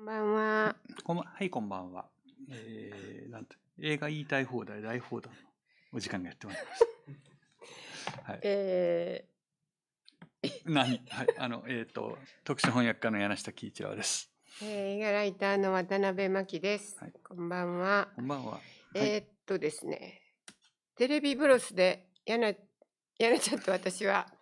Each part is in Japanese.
こんばんは。こんばはい、こんばんは。えー、なんて、映画言いたい放題、大放題のお時間がやってまいりました。はい、えー、何はい、あの、えっ、ー、と、特殊翻訳家の柳下喜一郎です。えー、映画ライターの渡辺真希です、はい。こんばんは。こんばんは。えー、っとですね、テレビブロスで、やな、やなちゃんと私は、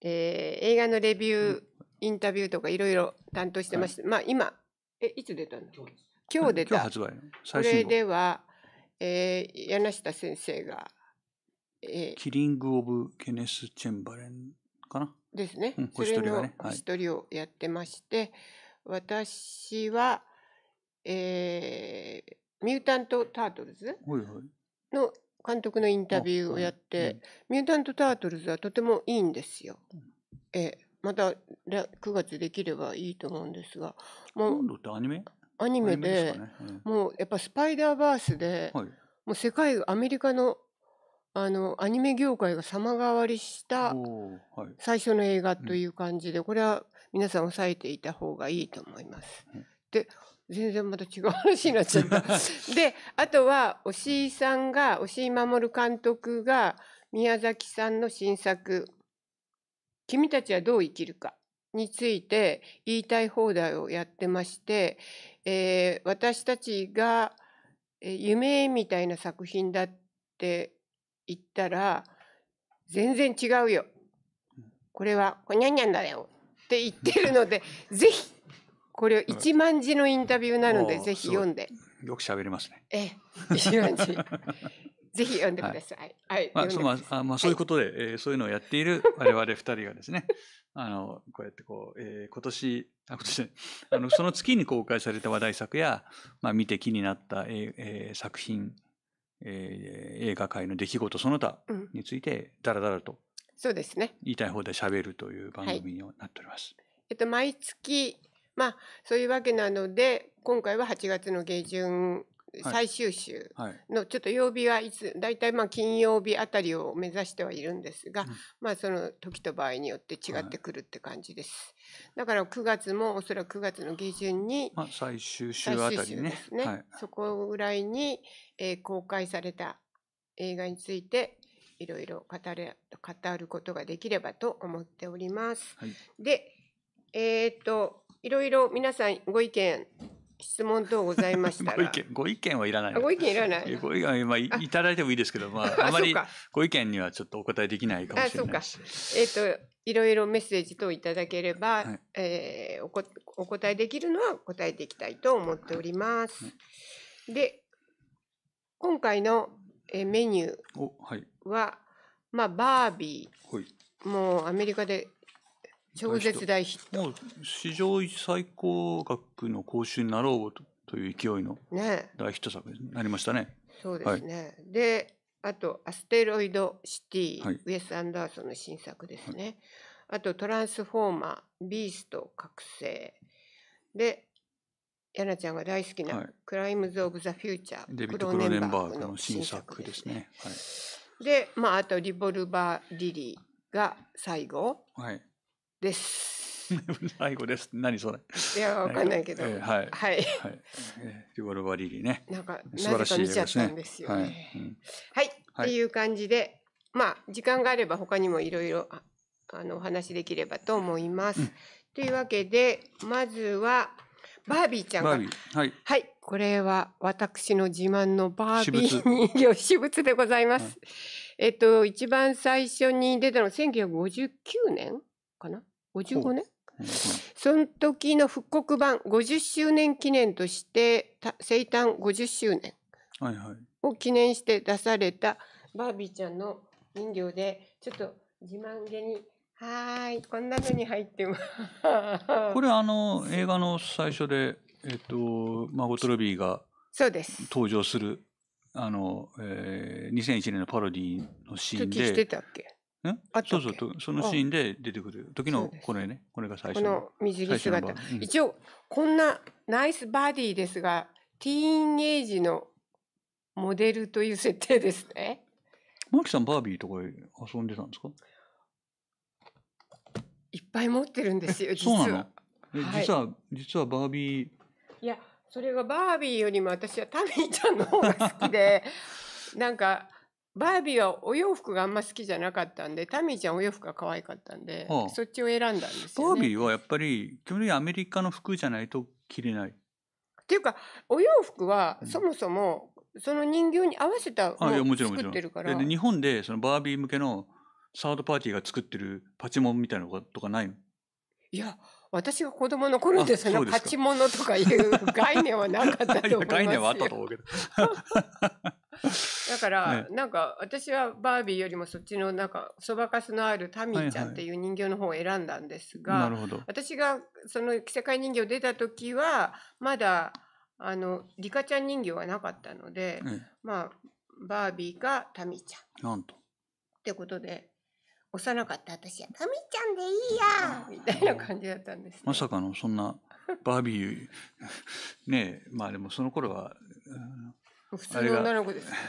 えー、映画のレビュー、うん、インタビューとかいろいろ担当してまして、はい、まあ今、え、いつ出たの今日出た。発売これでは、えー、柳下先生が、えー、キリング・オブ・ケネス・チェンバレンかなですね。うん、それのをやってまして、はい、私は、えー、ミュータント・タートルズの監督のインタビューをやって、はいミュータント・タートルズはとてもいいんですよ。うん、えーまた9月できればいいと思うんですがもうアニメアニメで、もうやっぱ「スパイダーバースで」はい、もう世界アメリカのあのアニメ業界が様変わりした最初の映画という感じで、これは皆さん押さえていた方がいいと思います。うん、で全然また違う話になっちゃった。であとは押井さんが押井守監督が宮崎さんの新作君たちはどう生きるかについて言いたい放題をやってまして、えー、私たちが夢みたいな作品だって言ったら全然違うよこれはこにゃんにゃんだよって言ってるのでぜひこれを1万字のインタビューなので、ぜひ読んでよく喋りますねええ1万字ぜひ読んでください。はい。まあ、そまあ、そういうことで、はえそういうのをやっている我々二人がですね、あの、こうやってこう、えー、今年、あ、今年、あの、その月に公開された話題作や、まあ、見て気になった、ええー、作品、えー、映画界の出来事その他について、だらだらと、そうですね。言いたい方で喋るという番組になっております。はい、えっと、毎月、まあ、そういうわけなので、今回は8月の下旬最終週のちょっと曜日はいつ大体まあ金曜日あたりを目指してはいるんですが、まあその時と場合によって違ってくるって感じです、だから9月もおそらく9月の下旬に、最終週あたりねですね、そこぐらいに、えー、公開された映画についていろいろ語れ語ることができればと思っております、はい、でえっ、といろいろ皆さんご意見質問等ございましたら。ご意見、ご意見はいらない。ご意見いらない。ご意見、まあ、いただいてもいいですけど、まあ、あまりご意見にはちょっとお答えできないかもしれないあ、そうか。えっ、ー、と、いろいろメッセージ等いただければ、はい、えー、おこお答えできるのは答えていきたいと思っております。はい、で、今回のえメニューは、はい、まあ、バービー。はい、もうアメリカで超絶大ヒットもう史上最高額の講習になろうという勢いの大ヒット作になりましたね。ねそうですね、はい、であと「アステロイド・シティ」はい、ウエス・アンダーソンの新作ですね、はい、あと「トランスフォーマー」「ビースト覚醒」で柳ナちゃんが大好きな「クライムズ・オブ・ザ・フューチャー」デビッド・クローネンバーグの新作ですね。で、まあ、あと「リボルバー・リリー」が最後、はい、です。最後です。何それ。いや、わかんないけど。えー、はい。はい。リボルバリリね。なんか、素晴らしい、ね、見ちゃったんですよ、ね、はい、はい、っていう感じで、まあ、時間があれば他にもいろいろ、あの、お話できればと思います。うん、というわけで、まずは、バービーちゃんが。はい。はい。これは私の自慢のバービー人形、私物でございます。はい、えっと、一番最初に出たの1959年かな55年、うん、その時の復刻版50周年記念として生誕50周年を記念して出されたバービーちゃんの人形でちょっと自慢げにはい、こんなのに入ってます。これあの映画の最初で、えっと、マゴトロビーが登場する、あの、えー、2001年のパロディのシーンで。してたっけんそうそうそのシーンで出てくる時のこれね、これが最初この水着姿、うん、一応、こんなナイスバディですが、ティーンエイジのモデルという設定ですね。マキさん、バービーとか遊んでたんですかいっぱい持ってるんですよ、実は。そうなの、はい、実は、実はバービー。いや、それがバービーよりも私はタミーちゃんの方が好きで、なんか、バービーはお洋服があんま好きじゃなかったんでタミーちゃんお洋服が可愛かったんで、はあそっちを選んだんですバービーはやっぱり基本的にアメリカの服じゃないと着れない。っていうかお洋服はそもそもその人形に合わせたあいやもちろんもち作ろっん。てるからで日本でそのバービー向けのサードパーティーが作ってるパチモンみたいなのがとかないのいや私が子供の頃でそのパチモノとかいう概念はなかったと思いますよ。概念はあったと思うけど。だから、なんか私はバービーよりもそっちのなんかそばかすのあるタミーちゃんっていう人形の方を選んだんですが、はいはい、私がその着せ替え人形出た時はまだあのリカちゃん人形はなかったので、うん、まあバービーかタミーちゃん。なんとってことで幼かった私は「タミちゃんでいいや!」みたいな感じだったんです、ね、まさかのそんなバービーねえまあでもその頃は普通の女の子です。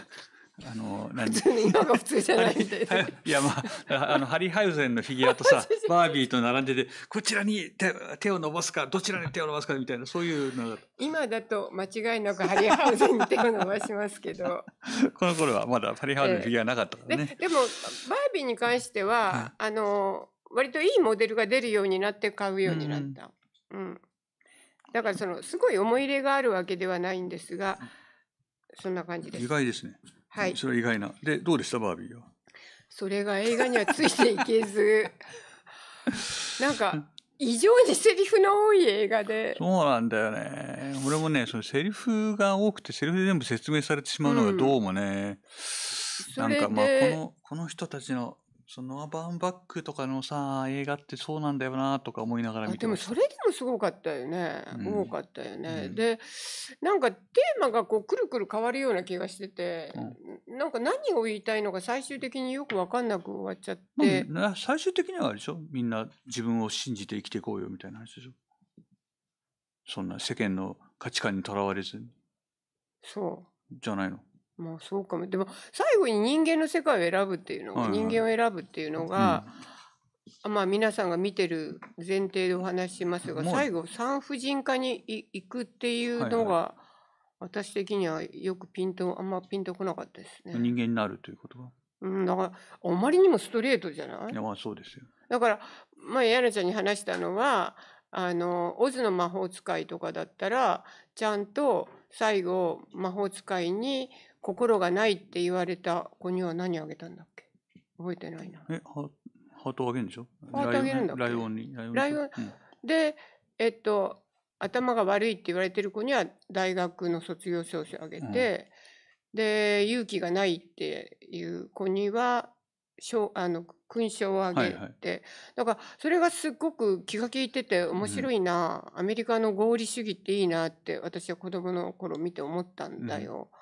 あの、何普通に今が普通じゃないみたいな。いや、まあ、あの、ハリー・ハウゼンのフィギュアとさ、バービーと並んでて、こちらに手手を伸ばすか、どちらに手を伸ばすかみたいな、そういうのが。今だと間違いなくハリー・ハウゼンに手を伸ばしますけど。この頃はまだハリー・ハウゼンのフィギュアなかったからね、で。でも、バービーに関しては、あの、割といいモデルが出るようになって買うようになった。うん、うん。だから、その、すごい思い入れがあるわけではないんですが、うんそんな感じです。意外ですね。はい。それは意外な。で、どうでしたバービーは。それが映画にはついていけず、なんか、異常にセリフの多い映画で。そうなんだよね。俺もね、そのセリフが多くて、セリフで全部説明されてしまうのがどうもね、うん、なんかまあ、この、この人たちのそのア・バーンバックとかのさ、映画ってそうなんだよなとか思いながら見てでもそれでもすごかったよね、うん多かったよね、うんでなんかテーマがこうくるくる変わるような気がしてて、なんか何を言いたいのか最終的によく分かんなく終わっちゃって、最終的にはあれでしょみんな自分を信じて生きていこうよみたいな話でしょそんな世間の価値観にとらわれずにそうじゃないのまあそうかも。でも最後に人間の世界を選ぶっていうのが、はいはい、人間を選ぶっていうのが、うん、まあ皆さんが見てる前提でお話しますが、最後産婦人科に行くっていうのが、はいはい、私的にはよくピンとあんまピンとこなかったですね。人間になるということが。うん、だからあまりにもストレートじゃないいやまあそうですよ。だからまあやなちゃんに話したのは。あの「オズの魔法使い」とかだったらちゃんと最後魔法使いに心がないって言われた子には何あげたんだっけ覚えてないな。え、ハートあげるんでしょハートあげるんだライオンに。ライオン。で、えっと、頭が悪いって言われてる子には大学の卒業証書あげて、うん、で、勇気がないっていう子には、あの勲章をあげて、はいはい、だからそれがすごく気が利いてて面白いな、うん、アメリカの合理主義っていいなって私は子供の頃見て思ったんだよ。うん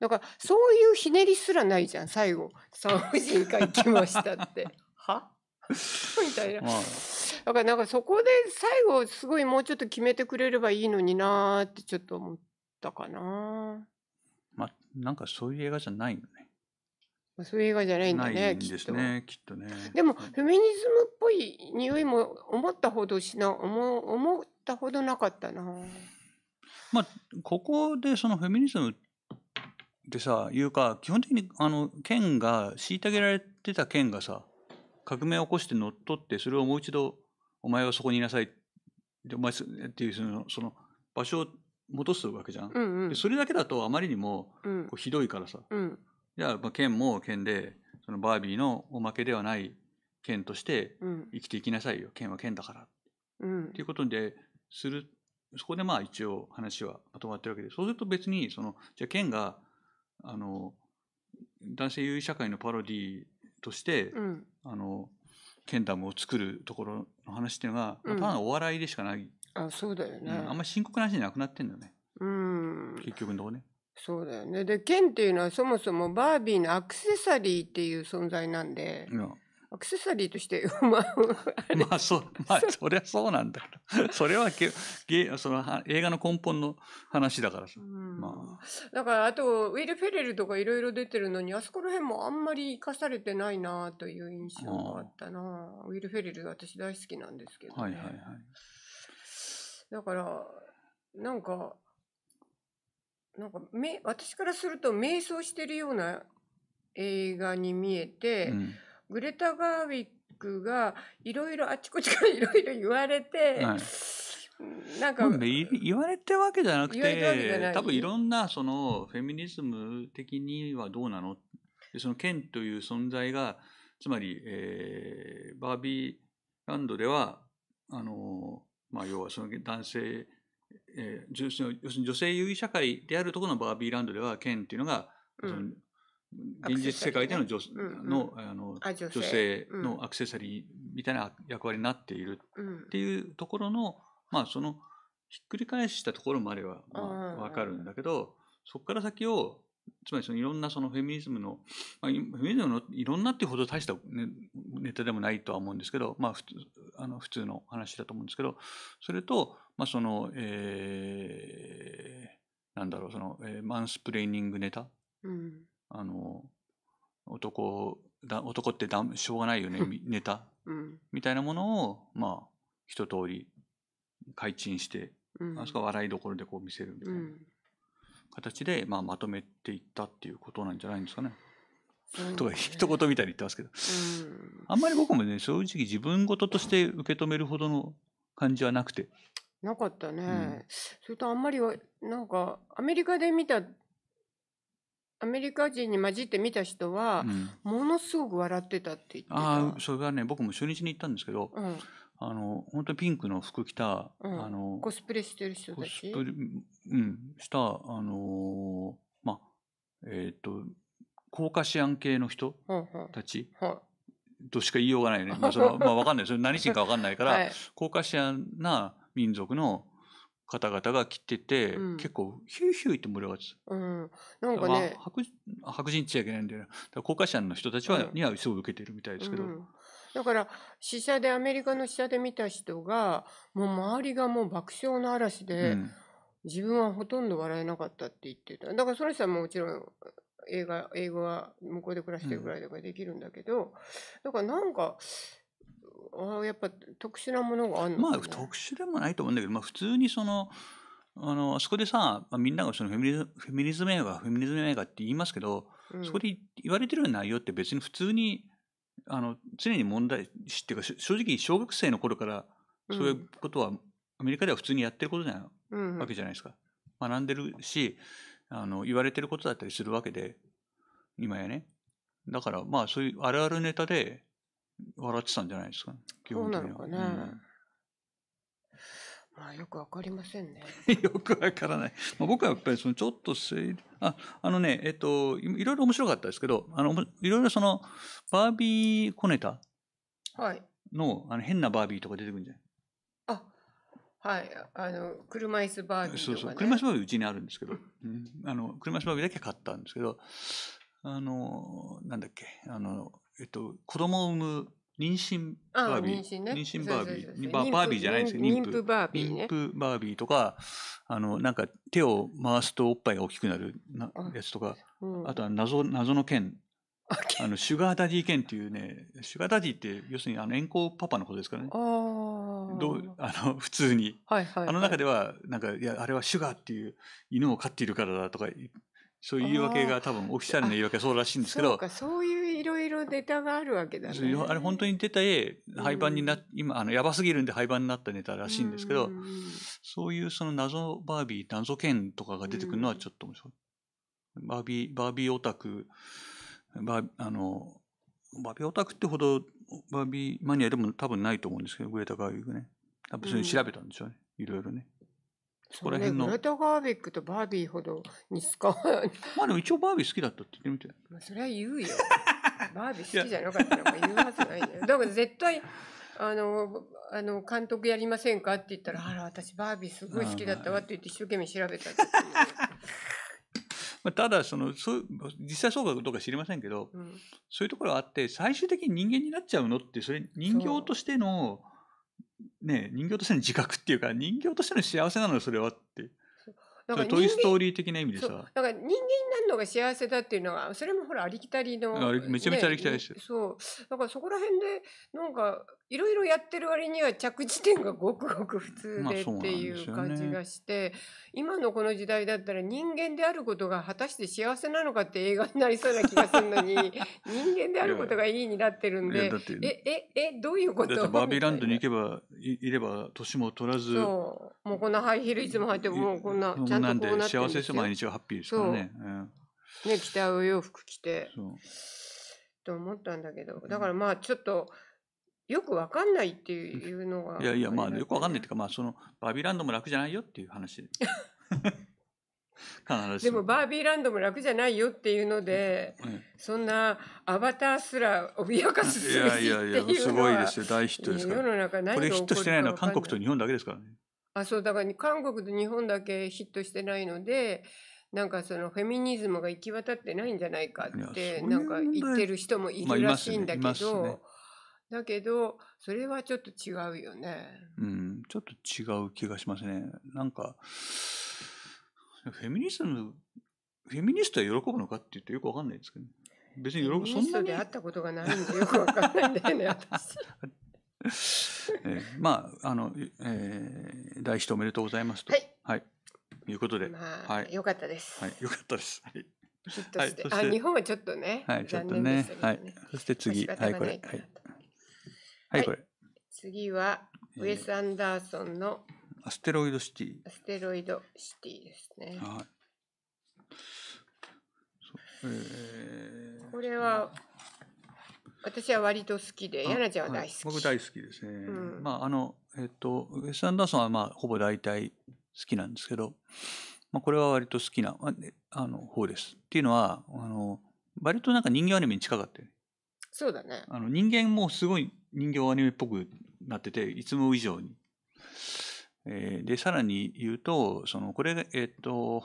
だからそういうひねりすらないじゃん最後産婦人科行きましたって は みたいな、まあ、だからなんかそこで最後すごいもうちょっと決めてくれればいいのになーってちょっと思ったかなまあなんかそういう映画じゃないよねそういう映画じゃないんだね。きっとね、きっとね。でも、フェミニズムっぽい匂いも思ったほどしな、思思ったほどなかったな。まあ、ここでそのフェミニズムっでさ、いうか、基本的に、あの、県が、虐げられてた県がさ、革命を起こして乗っ取って、それをもう一度、お前はそこにいなさい、でお前っていうその、その、場所を戻すわけじゃん。うんうん、でそれだけだと、あまりにも、こうひどいからさ、じゃあ、まあ、県も県で、そのバービーのおまけではない県として生きていきなさいよ、県は県だから。うん、っていうことでするそこでまあ一応話はまとまってるわけでそうすると別にそのじゃあ県があの男性優位社会のパロディとして、うん、あのケンダムを作るところの話っていうのが、うん、ただお笑いでしかないあそうだよね、うん、あんまり深刻な話じゃなくなってんだよね、うん、結局のとこね。そうだよねでケンっていうのはそもそもバービーのアクセサリーっていう存在なんで。うんアクセサリーとして、まあ、あまあ、そ、まあ、そりゃそうなんだけど。それはけ、ゲ、その、映画の根本の話だからさ。まあ。だから、あと、ウィル・フェレルとかいろいろ出てるのに、あそこら辺もあんまり活かされてないなという印象があったなウィル・フェレル私大好きなんですけど、ね、はいはいはい。だから、なんか、なんか、め、私からすると、迷走してるような映画に見えて、うんグレタ・ガーウィックがいろいろあちこちからいろいろ言われて、はい、なんか言われてわけじゃなくて多分いろんなそのフェミニズム的にはどうなのその剣という存在がつまり、えー、バービーランドではあの、まあ、要はその男性、えー、要するに女性優位社会であるところのバービーランドでは剣っていうのが、うん、現実世界での女,、のあの女性のアクセサリーみたいな役割になっているっていうところの、まあそのひっくり返したところまではまあ分かるんだけど、そこから先をつまりそのいろんなそのフェミニズムの、まあ、フェミニズムのいろんなっていうほど大したネネタでもないとは思うんですけど、まあ、普通あの普通の話だと思うんですけどそれと、まあ、その、えー、なんだろうその、えー、マンスプレーニングネタ、うんあの、男、だ男ってだしょうがないよね、ネタ、うん、みたいなものを、まあ、一通り開陳して、うん、あそこは笑いどころでこう見せるみたいな形で、まあ、まとめていったっていうことなんじゃないんですかね。ね、とか一言みたいに言ってますけど、うん、あんまり僕もね正直自分事として受け止めるほどの感じはなくてなかったね、うん、それとあんまりなんかアメリカで見たアメリカ人に混じって見た人は、ものすごく笑ってたって言ってたあそれがね僕も初日に行ったんですけど、うん、あの本当にピンクの服着た、うん、あのコスプレしてる人たちコスプレ、うん、したあのー、まあえっ、ー、とーカシアン系の人たち、ううとしか言いようがないよね、まあそのまあ、分かんないそれ何人か分かんないから、はい、カシアンな民族の方々が来てて、うん結構ヒューヒュー言ってもら上がっうん。なんかねまあ、白白人っちゃいけないんだよだから高架者の人たちは、うんにはすごい受けてるみたいですけど、うん、だから試写でアメリカの試写で見た人がもう周りがもう爆笑の嵐で、うん自分はほとんど笑えなかったって言ってただからそのさはもちろん映画英語は向こうで暮らしてるぐらいだからできるんだけど、だからなんかやっぱ特殊なものがあるのまあ特殊でもないと思うんだけど、まあ、普通にそのあのあそこでさ、まあ、みんながそのフェミリフェミニズム映画フェミニズム映画って言いますけど、うん、そこで言われてる内容って別に普通にあの常に問題っていうか正直小学生の頃からそういうことは、アメリカでは普通にやってることじゃない、うん、わけじゃないですか。学んでるしあの言われてることだったりするわけで今やね。だからまあそういうあるあるネタで笑ってたんじゃないですか、基本的には。まあ、よくわかりませんね。よくわからない。まあ、僕はやっぱりそのちょっとせい、あ、あのね、えっと、いろいろ面白かったですけど、あの、いろいろその、バービー小ネタはい、の、あの変なバービーとか出てくるんじゃないあ、はい。あの、車椅子バービーとか、ね、そうそう。車椅子バービーうちにあるんですけど、あの、車椅子バービーだけ買ったんですけど、あの、なんだっけ、あの、えっと、子供を産む妊娠バービー、妊娠,、ね、妊娠バービーバービーじゃないんですけど、妊婦バービー、ね、妊婦バービーとか、あの、なんか手を回すとおっぱいが大きくなるなやつとか、あうん、あとは謎、謎の剣。あの、シュガーダディ剣っていうね、シュガーダディって要するにあの、遠行パパのことですからね。どうあの普通に、あの中ではなんかいやあれはシュガーっていう犬を飼っているからだとかそういう言い訳が多分オフィシャルな言い訳はそうらしいんですけど。そうか、そういういろいろネタがあるわけだね。あれ本当に出た絵、廃盤にな、うん、今、あの、やばすぎるんで廃盤になったネタらしいんですけど、うん、そういうその謎バービー、謎剣とかが出てくるのはちょっと面白い。うん、バービー、バービーオタク、バーあの、バービーオタクってほど、バービーマニアでも多分ないと思うんですけど、グレタ・ガービーがね。多分それ調べたんでしょうね。いろいろね。そこら辺の。グレタ・ガービックとバービーほどに使わない。まあでも一応バービー好きだったって言ってみて。まあそれは言うよ。バービー好きじゃなかったら言うはずないよ。だから絶対、あの、あの、監督やりませんかって言ったら、あら、私バービーすごい好きだったわって言って一生懸命調べたって。まあ、ただそのそう実際そうかどうか知りませんけど、うん、そういうところがあって最終的に人間になっちゃうのってそれ人形としての、ね、人形としての自覚っていうか、人形としての幸せなのよ、それはって。なんかトイ・ストーリー的な意味でさ。だから人間になるのが幸せだっていうのは、それもほらありきたりの。めちゃめちゃありきたりでしょ、ね。そう。だからそこら辺で、なんか、いろいろやってる割には着地点がごくごく普通でっていう感じがして、今のこの時代だったら人間であることが果たして幸せなのかって映画になりそうな気がするのに 人間であることがいいになってるんでえええどういうことバービーランドに行けばいれば年も取らずもうこんなハイヒールいつも履いてもうこんなちゃんとこうなってるんですよ幸せです毎日はハッピーですからね。ね着たお洋服着てと思ったんだけどだからまあちょっと。うんよくわかんないっていうのが、いやいやまあよくわかんないっていうかまあそのバービーランドも楽じゃないよっていう話 でもバービーランドも楽じゃないよっていうので、うん、そんなアバターすら脅かすっていうのはすよ大ヒットですかこれヒットしてないのは韓国と日本だけですからね。あそうだから韓国と日本だけヒットしてないのでなんかそのフェミニズムが行き渡ってないんじゃないかってなんか言ってる人もいるらしいんだけど。だけどそれはちょっと違うよね。うん、ちょっと違う気がしますね。なんかフェミニストフェミニストは喜ぶのかって言ってよくわかんないですけど、ね、別に喜ぶそんなに。で会ったことがないんでよくわかんないんだよね私。えー、まああの、えー、大しておめでとうございますと、はい、はい、いうことで、まあ、はい、よかったです。はい、よかったです。はい。はい、あ日本はちょっとね、はい、ちょっとね、ねはい、そして次、はい、これ、はい、はい、これ。次は、ウェス・アンダーソンのアステロイドシティ。アステロイドシティですね。はい。えー、これは、私は割と好きで、柳ちゃんは大好き、はい、僕大好きですね。うん、まあ、あの、えっと、ウェス・アンダーソンは、まあ、ほぼ大体好きなんですけど、まあ、これは割と好きな、あの、方です。っていうのは、あの、割となんか人間アニメに近かったよね。そうだね。あの人間もすごい人形アニメっぽくなってて、いつも以上に。えー、で、さらに言うと、その、これ、えー、っと、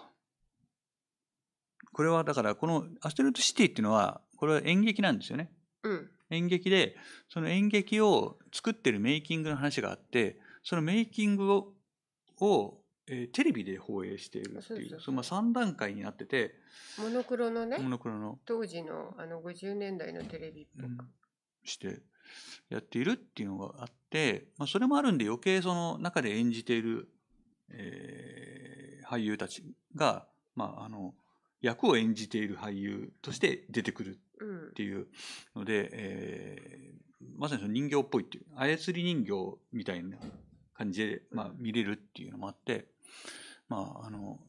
これはだから、このアストルトシティっていうのは、これは演劇なんですよね。うん、演劇で、その演劇を作ってるメイキングの話があって、そのメイキングを、をえー、テレビで放映しているっていうそのまあ、3段階になっててモノクロのねモノクロの当時のあの50年代のテレビっぽく、うん、してやっているっていうのがあって、まあ、それもあるんで余計その中で演じている、えー、俳優たちが、まあ、あの役を演じている俳優として出てくるっていうので、うん、えー、まさにその人形っぽいっていう操り人形みたいな感じで、まあ、見れるっていうのもあって、まあ、あの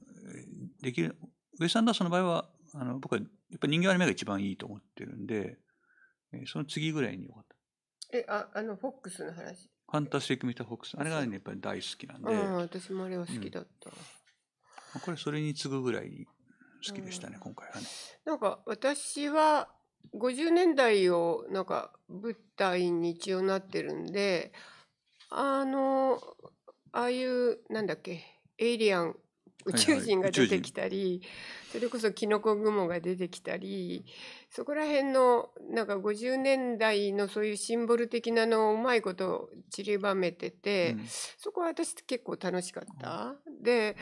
できるウェス・アンダーソンの場合はあの僕はやっぱり人形アニメが一番いいと思ってるんで、えー、その次ぐらいによかった。え、あ、あの、フォックスの話。ファンタスティック・ミター・フォックス。あれがね、やっぱり大好きなんで。私もあれは好きだった。うん、これ、それに次ぐぐらい好きでしたね、うん、今回はね。なんか、私は、50年代を、なんか、舞台に一応なってるんで、あの、ああいう、なんだっけ、エイリアン宇宙人が出てきたり、はいはい、それこそキノコ雲が出てきたりそこら辺のなんか50年代のそういうシンボル的なのをうまいこと散りばめてて、うん、そこは私結構楽しかった。で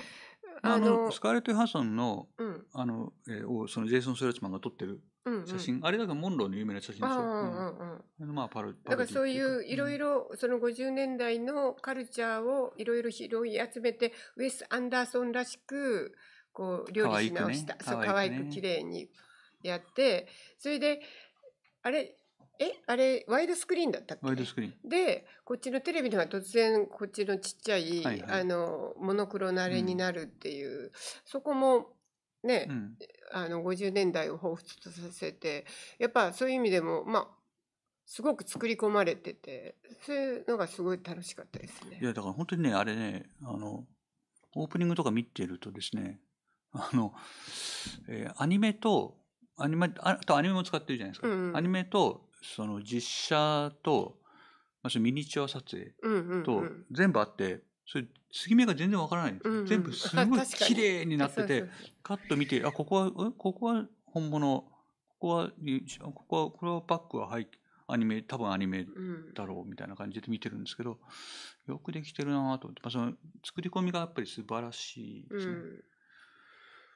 あのスカーレット・ハンソンの,、うんあのえをそのジェイソン・スラッチマンが撮ってる写真、うんうん、あれだからモンローの有名な写真でしょ、うんだからそういういろいろその50年代のカルチャーをいろいろ拾い集めてウェス・アンダーソンらしくこう料理し直した可愛く,、ね、そう可愛く綺麗にやってそれであれえあれワイドスクリーンだったっけワイドスクリーンでこっちのテレビのが突然こっちのちっちゃい、はいはい、あのモノクロなれになるっていう、うん、そこもね、うん、あの50年代を彷彿とさせてやっぱそういう意味でもまあすごく作り込まれててそういうのがすごい楽しかったですね。いやだから本当にねあれねあのオープニングとか見てるとですねあの、えー、アニメとアニメあとアニメも使ってるじゃないですか、うんうん、アニメとその実写と、まあ、ミニチュア撮影と全部あって、それ継ぎ目が全然わからないんです、うんうん、全部すごい綺麗になっててカット見てあここはここは本物ここはここはこれはバックは入ってアニメ多分アニメだろうみたいな感じで見てるんですけど、よくできてるなと思って、まあ、その作り込みがやっぱり素晴らしいですね。うん、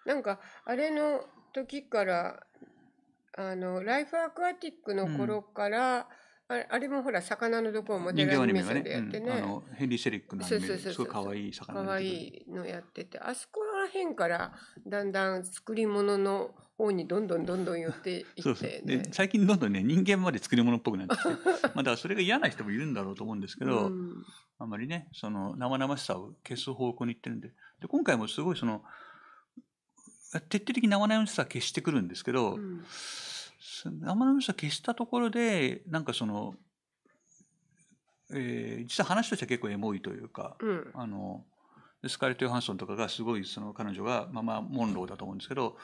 なんかあれの時からあのライフアクアティックの頃から、うん、あれあれもほら魚のどこをモデルアニメーションでやってね、ねうん、あのヘンリー・セリックのアニメですごいかわいい魚かわいいのやっててあそこら辺からだんだん作り物の方にどんどんどんどん寄っていって、ね、そうそうで最近どんどんね人間まで作り物っぽくなってきて まあだからそれが嫌な人もいるんだろうと思うんですけど、うん、あんまりねその生々しさを消す方向にいってるんでで今回もすごいその。徹底的に生々しさは消してくるんですけど、うん、生々しさ消したところでなんかその、えー、実は話としては結構エモいというか、うん、あのスカーレット・ヨハンソンとかがすごいその彼女が、まあ、まあモンローだと思うんですけど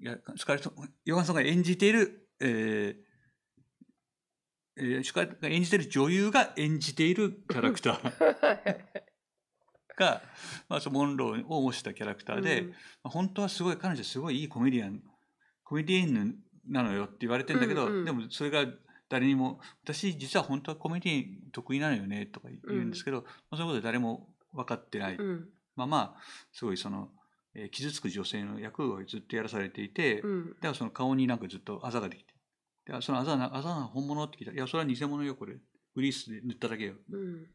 いやスカーレット・ヨハンソンが演じている、えーえー、演じている女優が演じているキャラクター が、まあ、そのモンローを模したキャラクターで、うん、本当はすごい彼女すごいいいコメディアンコメディエンなのよって言われてんだけど、うんうん、でもそれが誰にも「私実は本当はコメディ得意なのよね」とか言うんですけど、うん、まあ、そういうことで誰も分かってない、うん、まあまあすごいその、えー、傷つく女性の役をずっとやらされていて、うん、ではその顔になんかずっとあざができてでそのあざあざは本物って聞いたら「いやそれは偽物よこれ」グリースで塗っただけよっ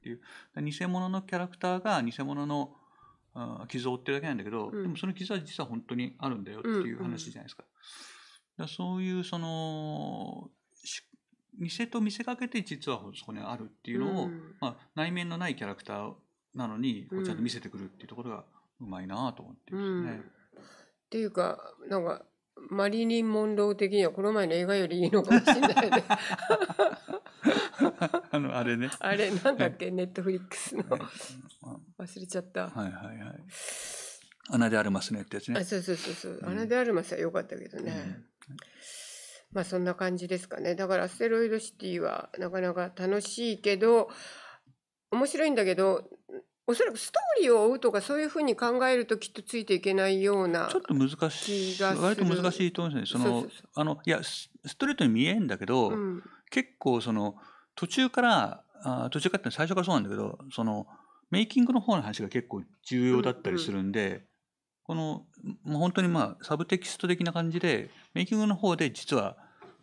ていう、うん、偽物のキャラクターが偽物のあ傷を負ってるだけなんだけど、うん、でもその傷は実は本当にあるんだよっていう話じゃないですか。うんうん、だそういうその偽と見せかけて実はそこにあるっていうのを、うん、まあ、内面のないキャラクターなのにこうちゃんと見せてくるっていうところがうまいなと思ってですね。っていうかなんかマリリン・モンロー的にはこの前の映画よりいいのかもしれないね。あのあれねあれなんだっけネットフリックスの 忘れちゃったはいはいはい穴でありますねってやつねあそうそうそうそう、穴でありますは良かったけどね、うん、まあそんな感じですかねだからステロイドシティはなかなか楽しいけど面白いんだけどおそらくストーリーを追うとかそういうふうに考えるときっとついていけないようなちょっと難しい割と難しいと思うんですよねそのあのいやストレートに見えんだけど、うん、結構その途中から、あ途中からって最初からそうなんだけど、その、メイキングの方の話が結構重要だったりするんで、うんうん、この、もう本当にまあ、サブテキスト的な感じで、メイキングの方で実は、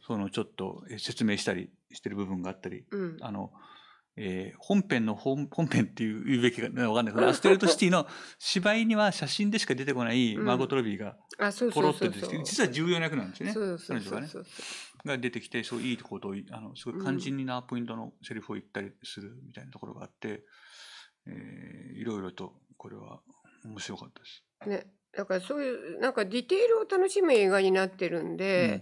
その、ちょっと説明したりしてる部分があったり、うん、あの、えー、本編の本、本編っていう言うべきかわかんないけど、アステレトシティの芝居には写真でしか出てこないマーゴト・ロビーが、ポロッと出てきて、実は重要な役なんですね。そうそうそうそう。が出てきてそういいことをあのすごい肝心なポイントのセリフを言ったりするみたいなところがあって、うん、えー、いろいろとこれは面白かったです。ね、だからそういうなんかディテールを楽しむ映画になってるんで、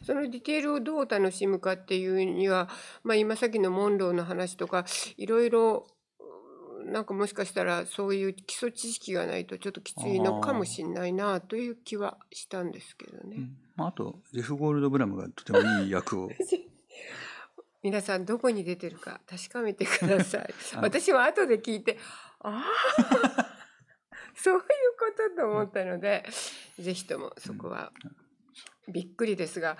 うん、そのディテールをどう楽しむかっていうには、まあ、今さっきのモンローの話とかいろいろなんかもしかしたらそういう基礎知識がないとちょっときついのかもしれないなという気はしたんですけどね。まあ、あとジェフ・ゴールドブラムがとてもいい役を 皆さんどこに出てるか確かめてください 私は後で聞いてああ そういうことと思ったので、うん、ぜひともそこはびっくりですが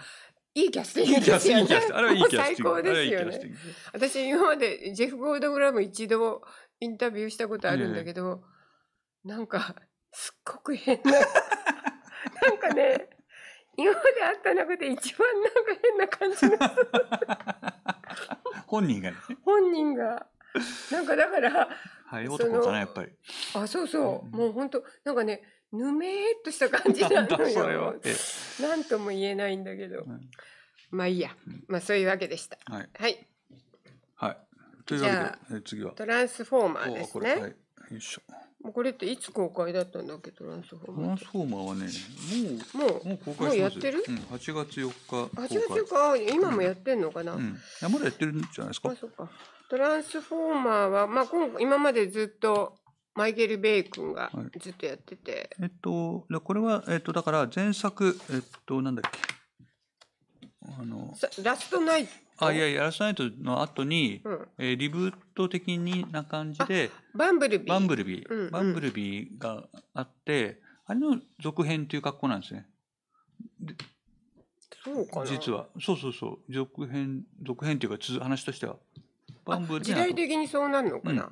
いいキャスティングですよね。最高ですよね。私今までジェフ・ゴールドグラム一度インタビューしたことあるんだけど、なんか、すっごく変な、なんかね、今まで会った中で一番なんか変な感じが本人がね。本人が。なんかだから、はい、男かな、やっぱり。あ、そうそう。うん、もう本当なんかね、ぬめーっとした感じなのよ。なんとも言えないんだけど。うん、まあいいや。まあそういうわけでした。はい。はい。はいというわけで、次は。トランスフォーマーですね。はい、よいしょ。これっていつ公開だったんだっけトランスフォーマー。トランスフォーマーはね、もう、もう、もう公開してまやってる？うん、8月4日8月4日、今もやってんのかな、うんうん、まだやってるんじゃないですか。あ、そっか。トランスフォーマーは、まあ今今までずっとマイケル・ベイ君がずっとやってて。はい、えっと、でこれは、えっと、だから前作、えっと、なんだっけ。あのラストナイあいややらさないとの後に、うんえーリブート的な感じでバンブルビーバンブルビー、うんうんバンブルビーがあってあれの続編っていう格好なんですねそうかな実はそうそうそう続編続編っていうかつ話としてはバンブル時代的にそうなるのかな、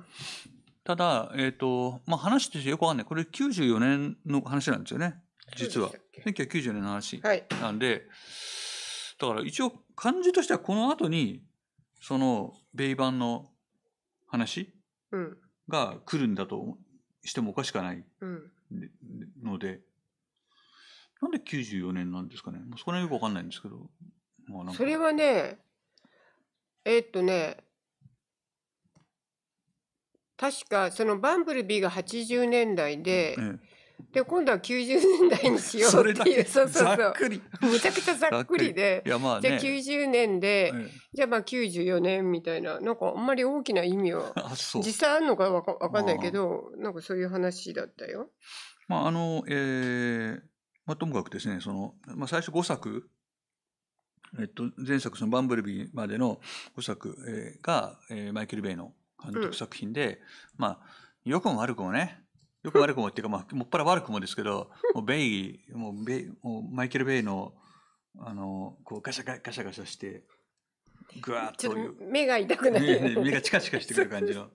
ただえっ、とまあ話としてよくわかんないこれ94年の話なんですよね実は1994年の話はいなんで、だから一応漢字としてはこの後にその米版の話が来るんだとしてもおかしくないうん。のでなんで94年なんですかねそこら辺よくわかんないんですけど、まあ、それはね、えーっとね、確かそのバンブルビーが80年代でえ、えで今度は90年代にしようっていうそうそうそうむちゃくちゃざっくりで、まあね、じゃあ90年で、うん、じゃあまあ94年みたいななんかあんまり大きな意味は 実際あるのかわかかんないけど、なんかそういう話だったよ。まああのえーまあ、ともかくですねその、まあ、最初5作えっと、前作その「バンブルビー」までの5作、えー、が、えー、マイケル・ベイの監督作品で、うん、まあ良くも悪くもねよく悪くもっていうか、まあ、もっぱら悪くもですけど、もうベイ、もうベイ、もうマイケル・ベイの、あの、こうガシャガシャガシャして、ぐわっと。目が痛くなる、ね、目がチカチカしてくる感じの、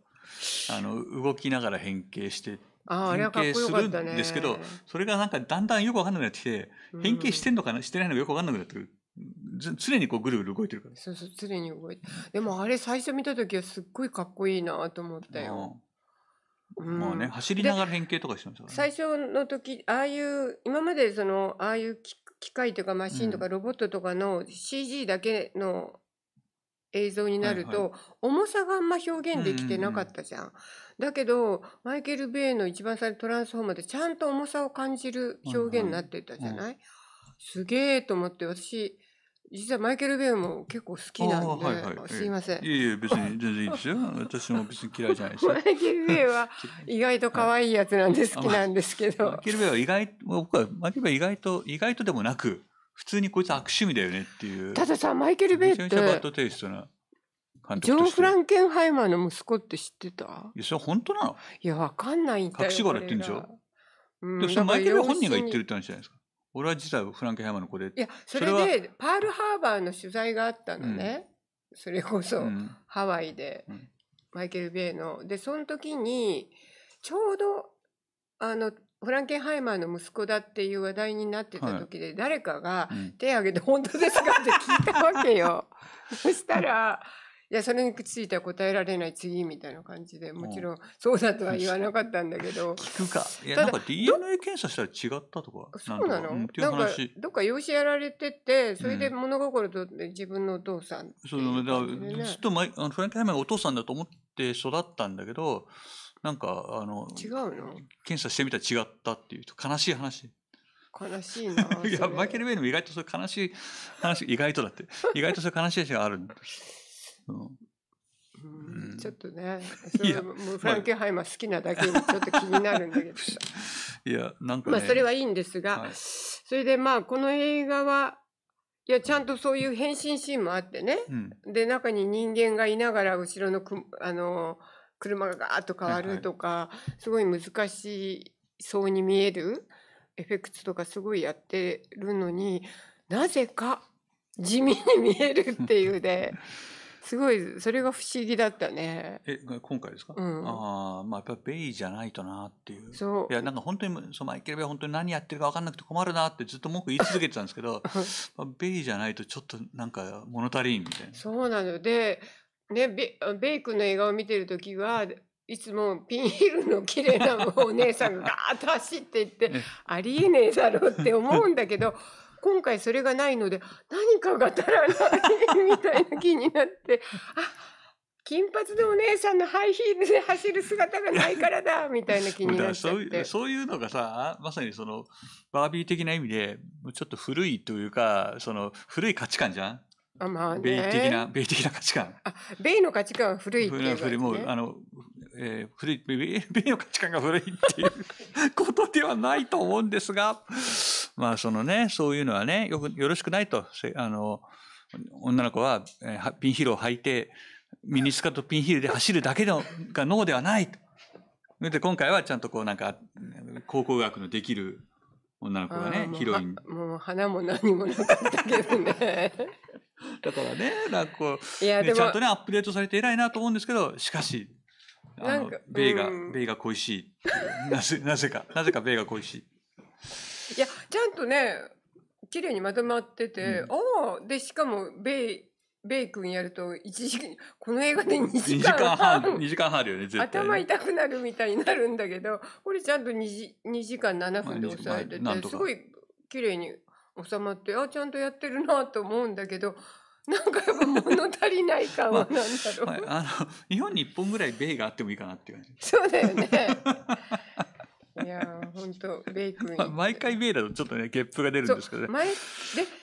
あの、動きながら変形して、あ変形するんですけど、それがなんかだんだんよくわかんなくなってきて、変形してんのかな、してないのかよくわかんなくなってくる。常にこうぐるぐる動いてるから。そうそう、常に動いて。でもあれ最初見た時はすっごいかっこいいなと思ったよ。まあね、走りながら変形とかしてましたから、ね、最初の時ああいう今までそのああいう機械とかマシンとかロボットとかの CG だけの映像になると、重さがあんま表現できてなかったじゃん。だけどマイケル・ベイの一番最初トランスフォーマーでちゃんと重さを感じる表現になってたじゃない、すげえと思って私実はマイケル・ベイも結構好きなんで、はいはい、すいません。いえいえ、別に全然いいですよ。私も別に嫌いじゃないです マイケル・ベイは意外と可愛いやつなんで好きなんですけど。まあ、マイケル・ベイは意外、僕はマイケル・ベイ意外と、意外とでもなく、普通にこいつ悪趣味だよねっていう。たださ、マイケル・ベイって。めちゃめちゃバッドテイストな。ジョン・フランケンハイマーの息子って知ってたいや、それ本当なのいや、わかんないんだよ。隠し柄って言うんでしょ、うん、でもそれマイケル・ベイ本人が言ってるって話じゃないですか。俺は実はフランケンハイマーの子でいやそれでパールハーバーの取材があったのね、うん、それこそ、うん、ハワイで、うん、マイケル・ベイのでその時にちょうどあのフランケンハイマーの息子だっていう話題になってた時で、はい、誰かが手挙げて「本当ですか?」って聞いたわけよ。そしたらいやそれについては答えられない次みたいな感じでもちろんそうだとは言わなかったんだけど 聞くかいやなんか DNA 検査したら違ったとかそうなのなんかどっか養子やられててそれで物心と自分のお父さん、ね、そうだずっと前フランク・ハイマーがお父さんだと思って育ったんだけどなんかあの違うの検査してみたら違ったっていうと悲しい話。悲しいな。いや、マイケル・ウェイの意外とそれ悲しい話、意外とだって、意外とそれ悲しい話があるんでうん、ちょっとね、それもうフランケンハイマー好きなだけにちょっと気になるんだけど。いや、なんか、ね、まあそれはいいんですが、はい、それでまあこの映画は、いや、ちゃんとそういう変身シーンもあってね、うん、で、中に人間がいながら後ろのく、あの、車がガーッと変わるとか、はいはい、すごい難しそうに見えるエフェクツとかすごいやってるのに、なぜか地味に見えるっていうで、すごい、それが不思議だったね。え、今回ですか、うん、ああ、まあやっぱベイじゃないとなっていう。そう。いや、なんか本当に、そのマイケル・ベイ本当に何やってるか分かんなくて困るなってずっと文句言い続けてたんですけど、まあ、ベイじゃないとちょっとなんか物足りんみたいな。そうなので、ね、ベベイ君の映画を見てる時はいつもピンヒールの綺麗なお姉さんがガーッと走っていって、ありえねえだろうって思うんだけど、今回それがないので何かが足らないみたいな気になってあ金髪のお姉さんのハイヒールで走る姿がないからだみたいな気になっちゃってそういうのがさまさにそのバービー的な意味でちょっと古いというかその古い価値観じゃんあまあ、ね、米的な、米的な価値観。あ、米の価値観は古いっていう、ね、古い、もう、あの、えー、古い、米の価値観が古いっていう ことではないと思うんですが、まあそのね、そういうのはね、よく、よろしくないと、あの、女の子は、えー、ピンヒールを履いて、ミニスカートピンヒールで走るだけのが脳ではないと。で、今回はちゃんとこうなんか、考古学のできる女の子がね、ヒロイン。もう花も何もなかったけどね。だからね、なんかこう、いや、ね、ちゃんとね、アップデートされて偉いなと思うんですけど、しかし、なんか、ベイが、ベイが恋しいなぜ なぜかなぜかベイが恋しいいやちゃんとね綺麗にまとまってて、ああでしかもベイ、ベイ君やると一時この映画で2時間半 ,2 時間半あるよね絶対頭痛くなるみたいになるんだけどこれちゃんと 2, 時2時間7分で抑えてて、まあ、すごい綺麗に収まってあちゃんとやってるなと思うんだけどなんかやっぱ物足りない感はなんだろう、まあ、まあ、あの日本に1本ぐらい米があってもいいかなっていうそうだよねいや本当ベイ君、まあ、毎回ベイだとちょっとねゲップが出るんですけどね毎で、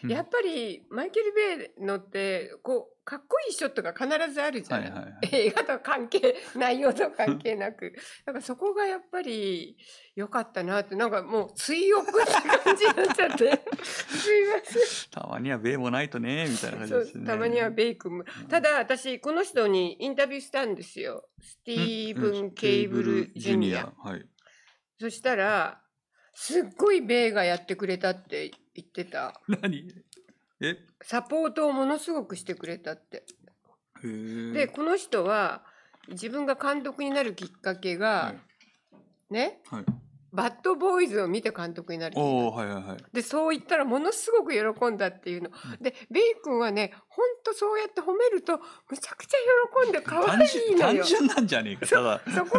うん、やっぱりマイケル・ベイのってこうかっこいいショットが必ずあるじゃん、はいはいはい、映画と関係、内容と関係なく。んかそこがやっぱり良かったなって、なんかもう追憶って感じになっちゃって。すいません。たまにはベイもないとね、みたいな感じですね。たまにはベイ君も。ただ私、この人にインタビューしたんですよ。スティーブン・ケイブル・ジュニア。はい、そしたら、すっごいベイがやってくれたって言ってた。何えサポートをものすごくしてくれたって。でこの人は自分が監督になるきっかけが、ねはい、バッドボーイズを見て監督になる。おはいはいはい。でそう言ったらものすごく喜んだっていうの。でベイ君はねほんとそうやって褒めるとむちゃくちゃ喜んで可愛いの単よ。純なんじゃねえかただこが可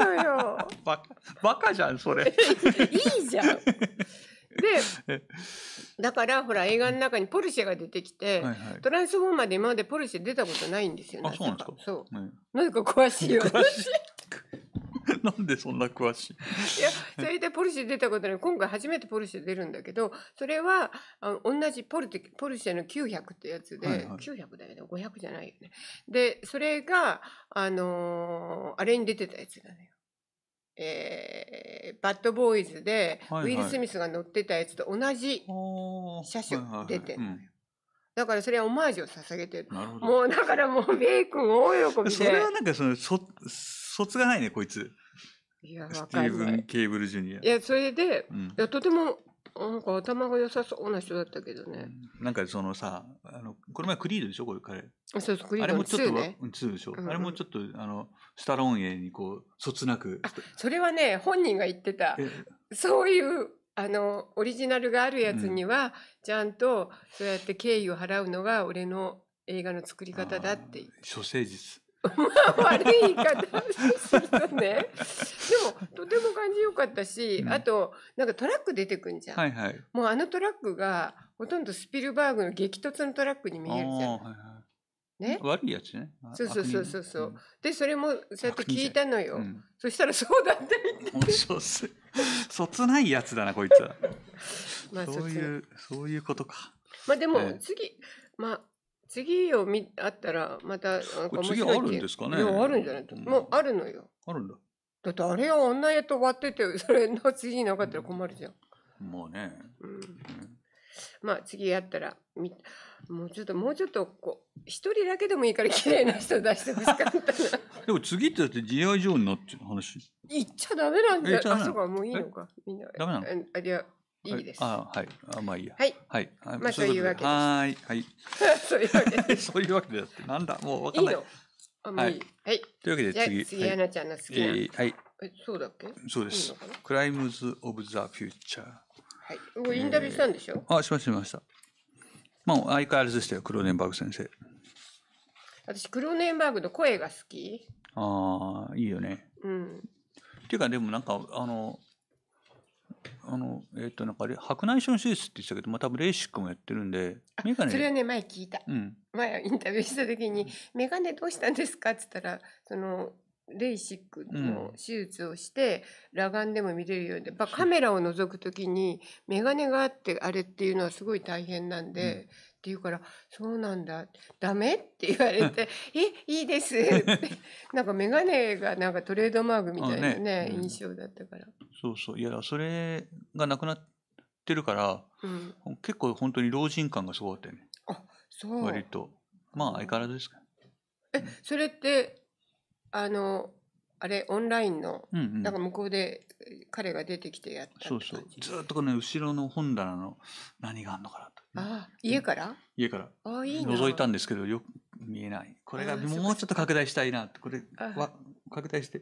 愛いのよ。バ カバカじゃんそれ。いいじゃん。でだからほら映画の中にポルシェが出てきて、はいはい、トランスフォーマーで今までポルシェ出たことないんですよね。あそうなんですかそう、はい、なんか詳しいよ。なんでそんな詳しいいやそれでポルシェ出たことない今回初めてポルシェ出るんだけどそれはあの同じポルテポルシェの900ってやつで、はいはい、900だよね500じゃないよね。でそれがあのー、あれに出てたやつだねえー、バッドボーイズで、はいはい、ウィル・スミスが乗ってたやつと同じ車種出てるだからそれはオマージュを捧げてる。もうだからもうベイ君大喜びで。それはなんかそのそ、そつがないね、こいつ。いや、わかる。スティーブン・ケーブル・ジュニア。いや、それで、うん、とてもなんか頭が良さそうな人だったけどね。なんかそのさ、あのこの前クリードでしょ、これ彼。そうそう、クリードあれもちょっと、あれもちょっと、あの、スタローン映にこう、そつなく。それはね、本人が言ってた。そういう、あの、オリジナルがあるやつには、うん、ちゃんと、そうやって敬意を払うのが、俺の映画の作り方だって。処世術。まあ悪い言い方するとね でもとても感じよかったし、うん、あとなんかトラック出てくんじゃん、はいはい、もうあのトラックがほとんどスピルバーグの激突のトラックに見えるじゃん。ね、悪いやつね。そうそうそうそうそう、ん、でそれもそうやって聞いたのよ、うん、そしたらそうだったみたいな そつないやつだなこいつは まあ、そういうそういうことかまあでも、えー、次まあ次を見あったらまた次あるんですかねあるんじゃないと、うん、もうあるのよあるんだだってあれは女やと終わっててそれの次なかったら困るじゃん、うん、もうね、うん、まあ次やったらみもうちょっともうちょっとこう一人だけでもいいから綺麗な人出してほしかったな でも次ってだって GI 上になって話いっちゃダメなんじゃ、あそうかもういいのかみんなダメなのあいいです。あはい。あまあいいや。はい。はい。まあそういうわけはい。はい。そういうわけ そういうわけで て、なんだもうわかんない。いいはい。というわけで次。次、アナちゃんの好きな。はい。え、そうだっけそうです。クライムズ・オブ・ザ・フューチャー。はい。もうインタビューしたんでしょあ、しました、しました。まあ相変わらずでしたよ、クローネンバーグ先生。私、クローネンバーグの声が好き。ああ、いいよね。うん。っていうか、でもなんか、あの、あの、えっ、ー、と、なんかあれ、白内障手術って言ってたけど、まあ、多分レーシックもやってるんで、メガネ。それはね、前聞いた。うん。前インタビューした時に、メガネどうしたんですかって言ったら、その、レイシックの手術をして、うん、裸眼でも見れるようにやっぱカメラを覗く時に眼鏡があってあれっていうのはすごい大変なんで、言うから、そうなんだ、ダメって言われて、え、いいですって。なんか眼鏡がなんかトレードマークみたいなね、ね印象だったから。そうそう。いや、それがなくなってるから、うん、結構本当に老人感がすごかったよね。あ、そう。割と。まあ相変わらずですか、ね。え、それって、あの、あれ、オンラインの、うんうん、なんか向こうで彼が出てきてやったそうそう。ずっとこの後ろの本棚の何があんのかなあ家から家からあいい覗いたんですけどよく見えないこれがもうちょっと拡大したいなこれは拡大して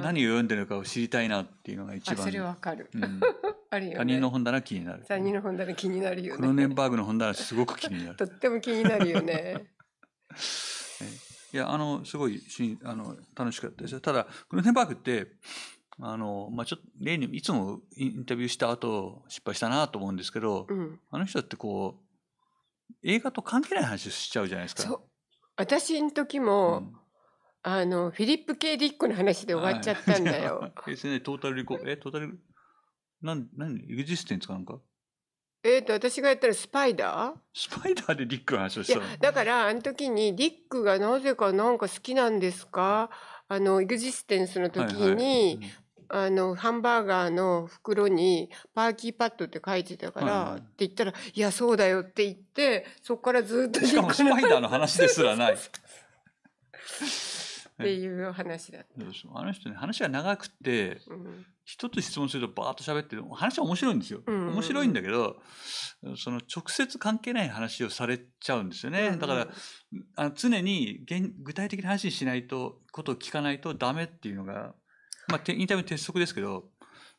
何を読んでるかを知りたいなっていうのが一番それわかる、あるよ他人の本棚気になる他人の本棚気になるよねクロネンバーグの本棚すごく気になるとっても気になるよね いやあのすごいしあの楽しかったですただクロネンバーグってあの、まあ、ちょっと例に、いつもインタビューした後、失敗したなと思うんですけど、うん、あの人ってこう、映画と関係ない話しちゃうじゃないですか。私の時も、うんあの、フィリップ・ケイ・ディックの話で終わっちゃったんだよ。え、それトータルリコ、え、トータル、なん、なん、エグジステンツかなんかえっ、と、私がやったらスパイダースパイダーでディックの話をしたのだから、あの時にディックがなぜかなんか好きなんですかあの、エグジステンスの時に、あのハンバーガーの袋にパーキーパッドって書いてたから、はい、って言ったら「いやそうだよ」って言ってそこからずっとしかもスパイダーの話ですらない。っていう話だあの人ね話が長くて、うん、一つ質問するとバーッと喋って話は面白いんですよ、うんうん、面白いんだけどその直接関係ない話をされちゃうんですよね、うんうん、だからあの常に現具体的な話にしないとことを聞かないとダメっていうのがまあ、てインタビュー鉄則ですけど、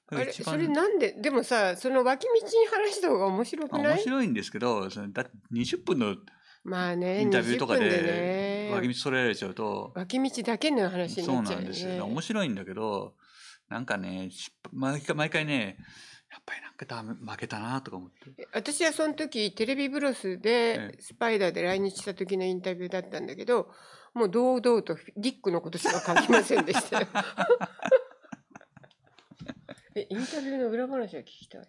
あれそれなんででもさその脇道に話した方が面白くない面白いんですけどそのだ20分のまあねインタビューとかで脇道それられちゃうと、脇道だけの話になっちゃう、ね、そうなんですよ面白いんだけどなんかね毎回毎回ねやっぱりなんかダメ負けたなとか思って私はその時テレビブロスでスパイダーで来日した時のインタビューだったんだけど、ええもう堂々とディックのことしか書きませんでしたよ。え、インタビューの裏話は聞きたい。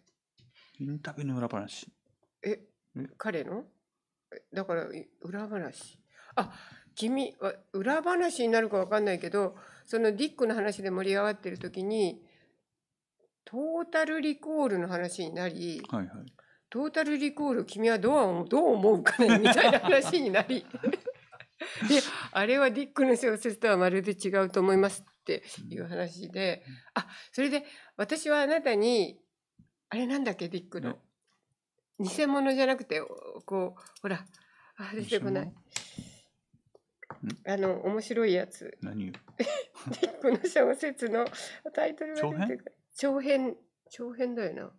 インタビューの裏話。え、彼のだから裏話。あ君は裏話になるか分かんないけどそのディックの話で盛り上がってる時にトータルリコールの話になり、はいはい、トータルリコール君はどうどう思うかねみたいな話になり であれはディックの小説とはまるで違うと思いますっていう話で、あそれで私はあなたにあれなんだっけディックの、偽物じゃなくてこうほらあ出てこないあの面白いやつ何 ディックの小説のタイトルが出てくる長編長編だよな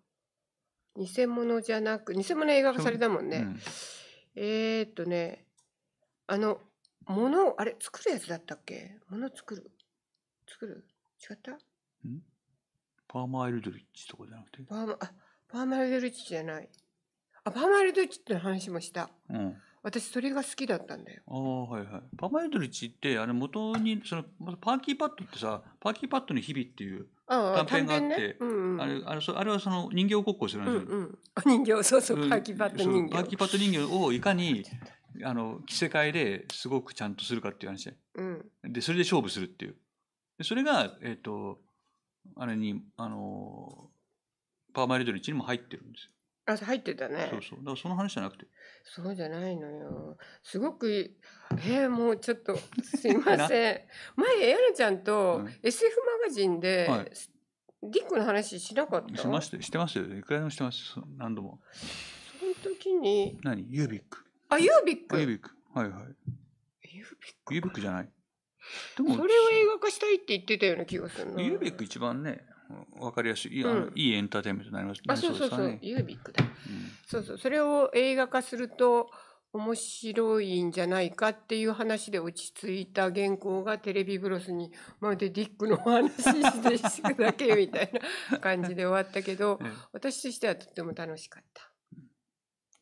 偽物じゃなく偽物映画化されたもんね、うん、えー、っとねあの物をあれ作るやつだったっけ物作る作る違ったんパーマイルドリッチとかじゃなくてパーマあパーマイルドリッチじゃないあパーマイルドリッチって話もした、うん私それが好きだったんだよああはいはいパーマイルドリッチってあれ元にそのパーキーパッドってさパーキーパッドの日々っていうああ短短編があってねうんうん、あれあれあれはその人形ごっこしてるうんですよ、うん、あ人形そうそうパーキーパッド人そパーキーパッド人形をいかにあの着せ替えですごくちゃんとするかっていう話で,、でそれで勝負するっていうでそれが、えっとあれにあのパーマイルドリッチにも入ってるんですよ。あ入ってたねそうそうだからその話じゃなくてそうじゃないのよすごくえー、もうちょっと すいません前エやなちゃんと SF マガジンで、はい、ディックの話しなかったしまししてますよいくらでもしてます何度もその時に何ユービックあ、ユービック。ユービック。はいはい。ユービック。ユービックじゃない。でも、それを映画化したいって言ってたような気がするな。ユービック一番ね、わかりやすい、うん、いいエンターテインメントになります。あ、そうそうそう、ね、ユービックだ、うん、そうそう、それを映画化すると。面白いんじゃないかっていう話で落ち着いた原稿がテレビブロスにまるでディックのお話してしくだけみたいな感じで終わったけど 私としてはとっても楽しかった。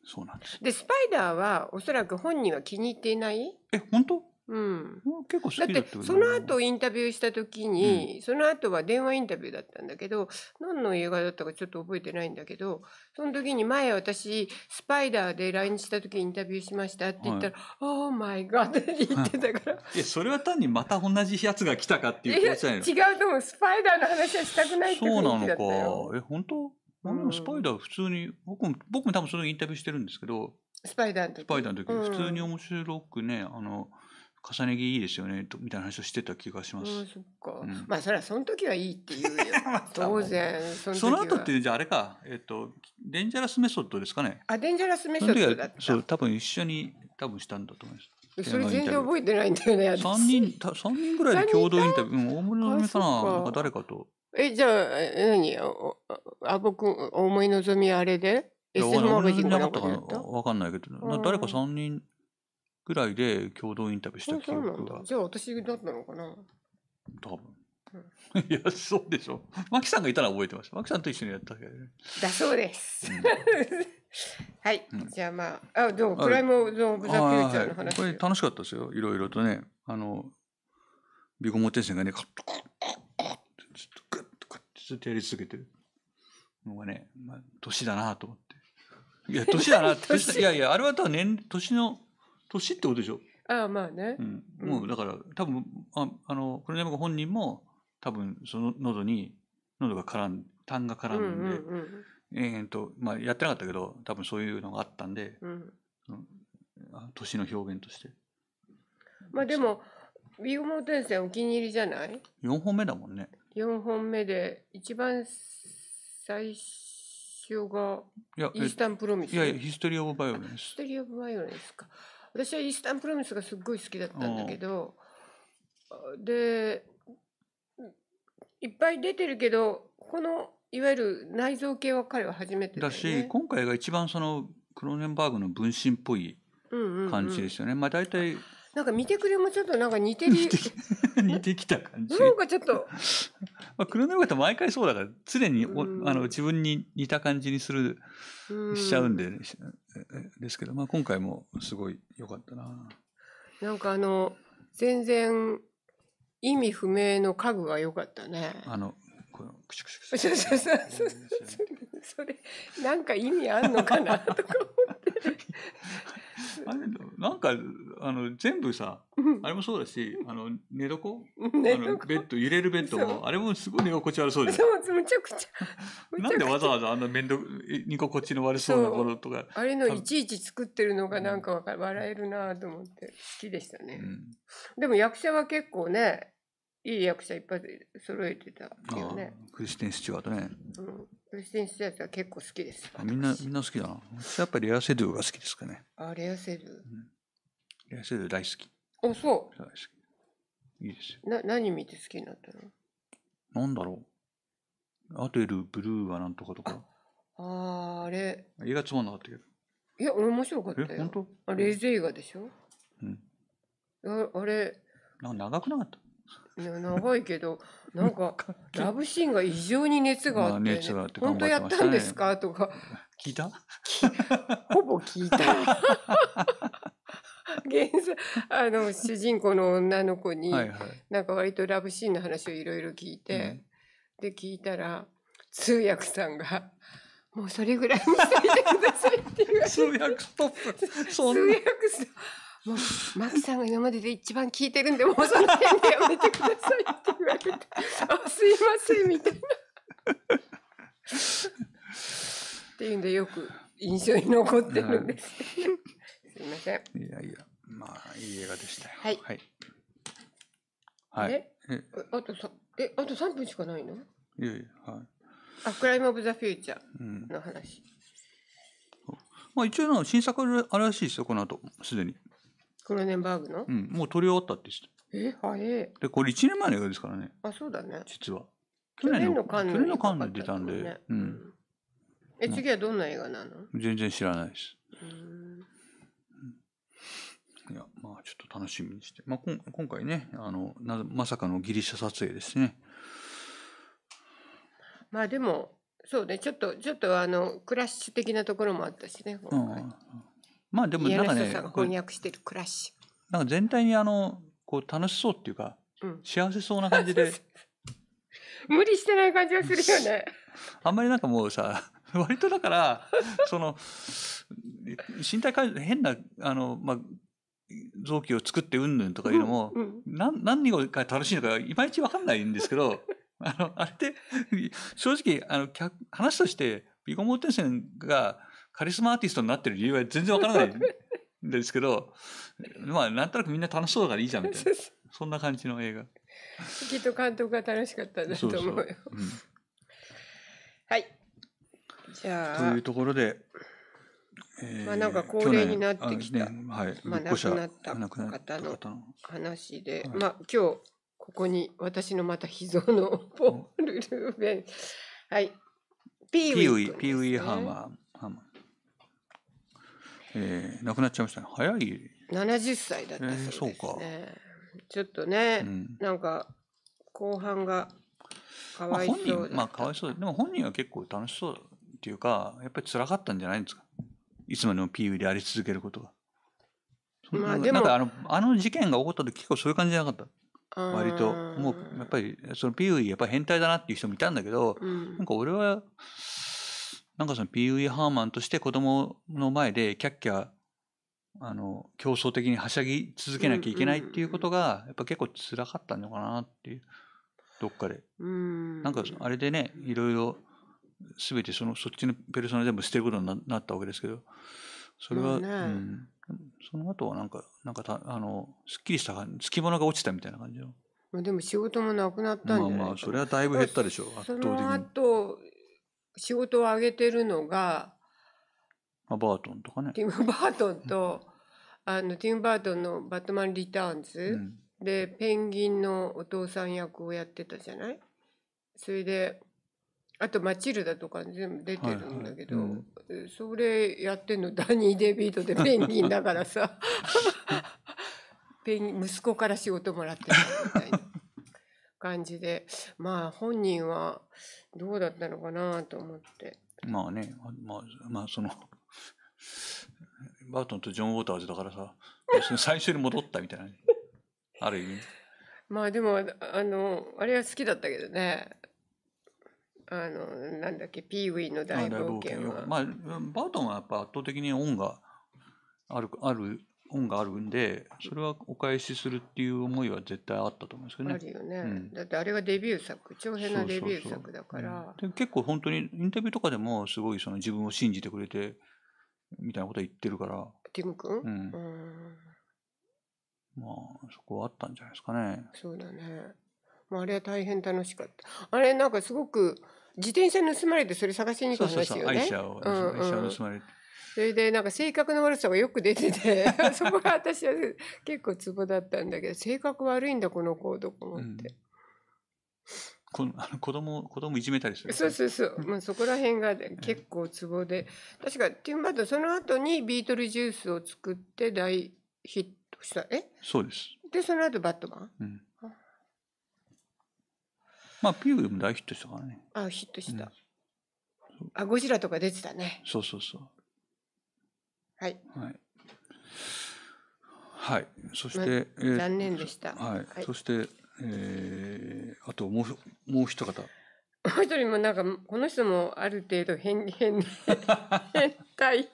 そうなんですでスパイダーはおそらく本人は気に入っていないえ本当うん、結構だってその後インタビューした時に、うん、その後は電話インタビューだったんだけど何の映画だったかちょっと覚えてないんだけどその時に前私スパイダーで来日した時インタビューしましたって言ったら「オーマイガー」って言ってたから、は い、いやそれは単にまた同じやつが来たかっていう気持じゃないの違うと思うスパイダーの話はしたくないって雰囲気たよそうなのかえ本当僕もスパイダー普通に、僕も僕も多分そのインタビューしてるんですけどスパイダーの時スパイダーの時、普通に面白くねあの重ね着いいですよねとみたいな話をしてた気がします、うん、そっか、うんまあそれはその時はいいっていう 当然そのその後ってじゃああれかえっとデンジャラスメソッドですかねあデンジャラスメソッドだったそう多分一緒に多分したんだと思いますそれ全然覚えてないんだよね3人た三人ぐらいで共同インタビュー大森の嫁かなあんか誰かとえ、じゃあ、何あぼく思い望みあれで ?SF マガジンかなんかでかんないけど、うん、誰か3人ぐらいで共同インタビューした記憶が。じゃあ私だったのかな多分。うん、いや、そうでしょ。マキさんがいたら覚えてました。マキさんと一緒にやったけだね。だそうです。うん、はい、うん、じゃあまあ、あ、どうプライムゾーンブザフューチャーの話、はこれ楽しかったですよ。いろいろとね、あの、ビゴモテンがね、カッカカッずっとやり続けてるのがね、まあ、年だなと思って。いや、年だなっていやいや、あれは多分年、年の、年ってことでしょ。ああまあねう。ん、もうだから、多分ああの、黒山君本人も、多分その喉に、喉が絡ん、痰が絡うんんで、うんえ々と、まあ、やってなかったけど、多分そういうのがあったんで、うんあ年の表現として。まあでも、ビーゴモーテンセンお気に入りじゃない4本目だもんね。4本目で一番最初がイースタンプロミス、いやいやヒストリー・オブ・バイオレンスヒストリー・オブ・バイオレンスか私はイースタンプロミスがすっごい好きだったんだけどでいっぱい出てるけどこのいわゆる内臓系は彼は初めてだ、ね,、し今回が一番そのクローネンバーグの分身っぽい感じですよね、うんうんうん、まあ大体なんか見てくれもちょっとなんか似てる。似てき た感じ。なんかちょっと。まあ、黒の方毎回そうだから、常にお、うん、あの自分に似た感じにする、しちゃうんで、ね、ですけど、まあ今回もすごい良かったな。なんかあの、全然意味不明の家具が良かったね。あの、この、くしくしくし。そうそうそう。それ、なんか意味あんのかなとか思って。あれなんかあの全部さ、あれもそうだしあの寝床あのベッド揺れるベッドもあれもすごい寝心地悪そうじゃんむちゃくちゃ なんでわざわざあんな面倒にこっちの悪そうなものとかあれのいちいち作ってるのがなんか笑えるなと思って好きでしたね、うん、でも役者は結構ねいい役者いっぱい揃えてたよねクリスティン・スチュワートね、うん、クリスティン・スチュワートは結構好きですみんなみんな好きだなやっぱりレア・セドゥが好きですかねあレア・セドゥ、うん、レア・セドゥ大好きあそう大好きいいですよな何見て好きになったのなんだろうアテル・ブルーはなんとかとかあああれ映画つまんなかったけどいや面白かったよえ本当あレイズ映画でしょうんああれな長くなかった長いけどなんかラブシーンが異常に熱があって、ねあ、って本当やったんですか、ね、とか聞いたほぼ聞いたあの主人公の女の子に、はい、なんか割とラブシーンの話をいろいろ聞いて、で聞いたら通訳さんが「もうそれぐらい見せてください」って言われて通訳ストップ通訳ストップもう、マキさんが今までで一番聞いてるんで、もうその辺でやめてくださいって言われて、あ、すいません、みたいな。っていうんで、よく印象に残ってるんです。すいません。いやいや、まあ、いい映画でしたよ。はい。はい。はい、えあとさ、え、あと3分しかないのいやいや、はい。あ、クライム・オブ・ザ・フューチャーの話。うんまあ、一応の新作あるらしいですよ、この後、すでに。クロネンバーグのうん、もう撮り終わったって言ってえ、早い。たで、これ1年前の映画ですからね、あ、そうだね。実は。去年の館内。去年のカンヌ出たんで、かうんえ、次はどんな映画なの全然知らないです。うんいや、まあちょっと楽しみにして。まあこん今回ね、あの、なまさかのギリシャ撮影ですね。まあでも、そうね、ちょっと、ちょっとあの、クラッシュ的なところもあったしね、今うん。まあでもなんかね、翻訳してる暮らし。なんか全体にあの、こう楽しそうっていうか、うん、幸せそうな感じで。無理してない感じがするよね。あんまりなんかもうさ、割とだから、その、身体改変な、あの、まあ、臓器を作ってうんぬんとかいうのも、うんうん、な何が楽しいのかいまいちわかんないんですけど、あの、あれって、正直、あの、話として、ビゴモーテンセンが、カリスマアーティストになってる理由は全然わからないん ですけど、まあ、なんとなくみんな楽しそうだからいいじゃんみたいな。そんな感じの映画。きっと監督が楽しかったんだと思うよ。そうそううん、はい。じゃあ。というところで、えー、まあなんか高齢になってきた、はい、まあ亡くなった方の話で、はい、まあ今日ここに私のまた秘蔵のポール・ルーベン、はい、ピーウィー、ね、ピーウィーハーマー。えー、亡くなっちゃいましたね。早い。70歳だったそうですね。えー、そうかちょっとね、うん、なんか後半がかわいそうだった、まあ、本人まあかわいそうでも本人は結構楽しそうっていうかやっぱり辛かったんじゃないんですかいつまでも PV であり続けることが。まあ、でもなんかあのあの事件が起こった時結構そういう感じじゃなかった割ともうやっぱりその PV やっぱ変態だなっていう人もいたんだけど、うん、なんか俺はなんかその PUE ハーマンとして子供の前でキャッキャあの競争的にはしゃぎ続けなきゃいけないっていうことがやっぱ結構つらかったのかなっていうどっかでなんかあれでねいろいろ全てそのそっちのペルソナ全部捨てることになったわけですけどそれは、うん、その後はなんかなんかたあのすっきりした感じつきものが落ちたみたいな感じの。まあ、でも仕事もなくなったんじゃないまあまあそれはだいぶ減ったでしょう圧倒的に。その後仕事を上げてるのが、バートンとかね。ティム・バートンと、あの、ティム・バートンのバットマン・リターンズで、ペンギンのお父さん役をやってたじゃないそれで、あと、マチルダとか全部出てるんだけど、それやってんの、ダニー・デビートでペンギンだからさ、ペン息子から仕事もらってたみたいな。感じで、まあ本人はどうだったのかなと思って。まあね、まあ、まあその、バートンとジョン・ウォーターズだからさ、最初に戻ったみたいな、ある意味。まあでも、あの、あれは好きだったけどね。あの、なんだっけ、ピーウィーの大冒険は。まあ、バートンはやっぱ圧倒的に音がある、ある恩があるんでそれはお返しするっていう思いは絶対あったと思うんですよね。あるよね、うん、だってあれがデビュー作長編のデビュー作だから。で結構本当にインタビューとかでもすごいその自分を信じてくれてみたいなことは言ってるから。ティム君、うん、うんまあそこはあったんじゃないですかね。そうだね。まあ、あれは大変楽しかった。あれなんかすごく自転車盗まれてそれ探しに行ったそう愛車を、ん愛車盗まれそれでなんか性格の悪さがよく出てて そこが私は結構ツボだったんだけど性格悪いんだこの子どこもって。うんこの子供子供いじめたりする、そうそうそう、まあ、そこら辺が結構ツボで、えー、確かティンバートその後にビートルジュースを作って大ヒットしたえそうですでその後バットマン、うん、まあピューも大ヒットしたからねあヒットした、うん、あゴジラとか出てたねそうそうそうはい。はい。はい。そして、えー、残念でした。はい。はい、そして、えー、あともう、もう一方。もう一人もなんか、この人もある程度変、変、変態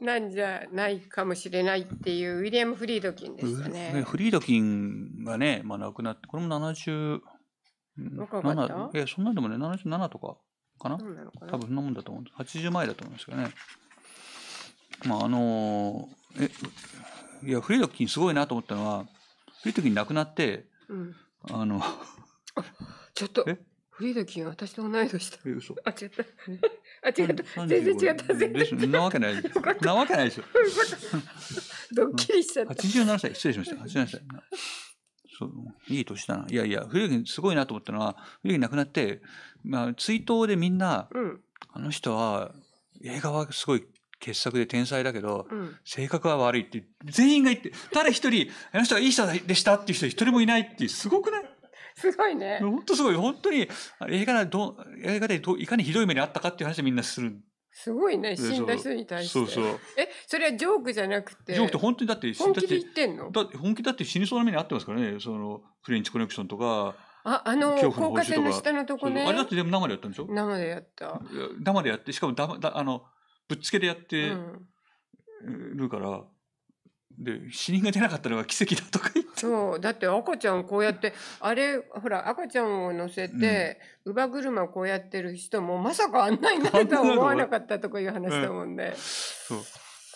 なんじゃないかもしれないっていう、ウィリアム・フリードキンでしたね。フリードキンがね、まあ亡くなって、これも70、若かったえ、そんなんでもね、77とかかななかな多分そんなもんだと思うんです。80前だと思うんですけどね。まあ、あのー、え、いや、フリードキンすごいなと思ったのは、フリードキン亡くなって、うん、あの、ちょっと、フリードキン私と同い年だ。嘘。あ、違った。あ、違った。全然違った。全然なわけない。なわけないですよ。ドッキリしちゃった。87歳、失礼しました。87歳。そう、いい年だな。いやいや、フリードキンすごいなと思ったのは、フリードキン亡くなって、まあ、追悼でみんな、うん、あの人は映画はすごい傑作で天才だけど、うん、性格は悪いって全員が言って誰一人あの人はいい人でしたっていう人一人もいないってすごくないすごいね。本当すごい。本当に映画でど映画でどいかにひどい目にあったかっていう話でみんなする。すごいね。死んだ人に対して。そうそう。え、それはジョークじゃなくて。ジョークって本当にだって死本気で言ってんの本気だって死にそうな目にあってますからね。そのフレンチコネクションとか。あ、あの、高架線の下のとこね。あれだってでも生でやったんでしょ生でやった。生でやって、しかもだだあの、ぶっつけでやってるから、うんで死人が出なかったのが奇跡だとか言ってそうだって赤ちゃんこうやってあれほら赤ちゃんを乗せて、うん、乳母車こうやってる人もまさかあんなになるとは思わなかったとかいう話だもんね。うん、そう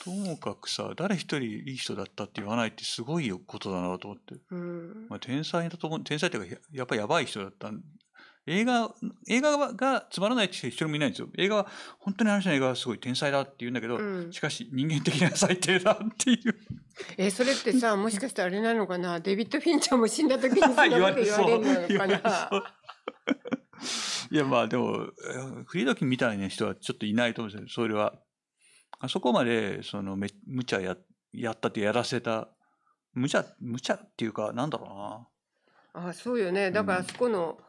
ともかくさ誰一人いい人だったって言わないってすごいことだなと思って、うんまあ、天才だと思う天才っていうかやっぱやばい人だったん映画、映画がつまらないって一人もいないんですよ。映画は、本当にあの人の映画はすごい天才だって言うんだけど、うん、しかし人間的な最低だっていう。え、それってさ、もしかしてあれなのかなデビッド・フィンチャーも死んだ時にそんなこと言われるのかな いや、まあでも、フリードキンみたいな人はちょっといないと思うんですよ。それは。あそこまで、その、め、無茶や、やったってやらせた、無茶、無茶っていうか、なんだろうな。ああそうよね。だから、あそこの、うん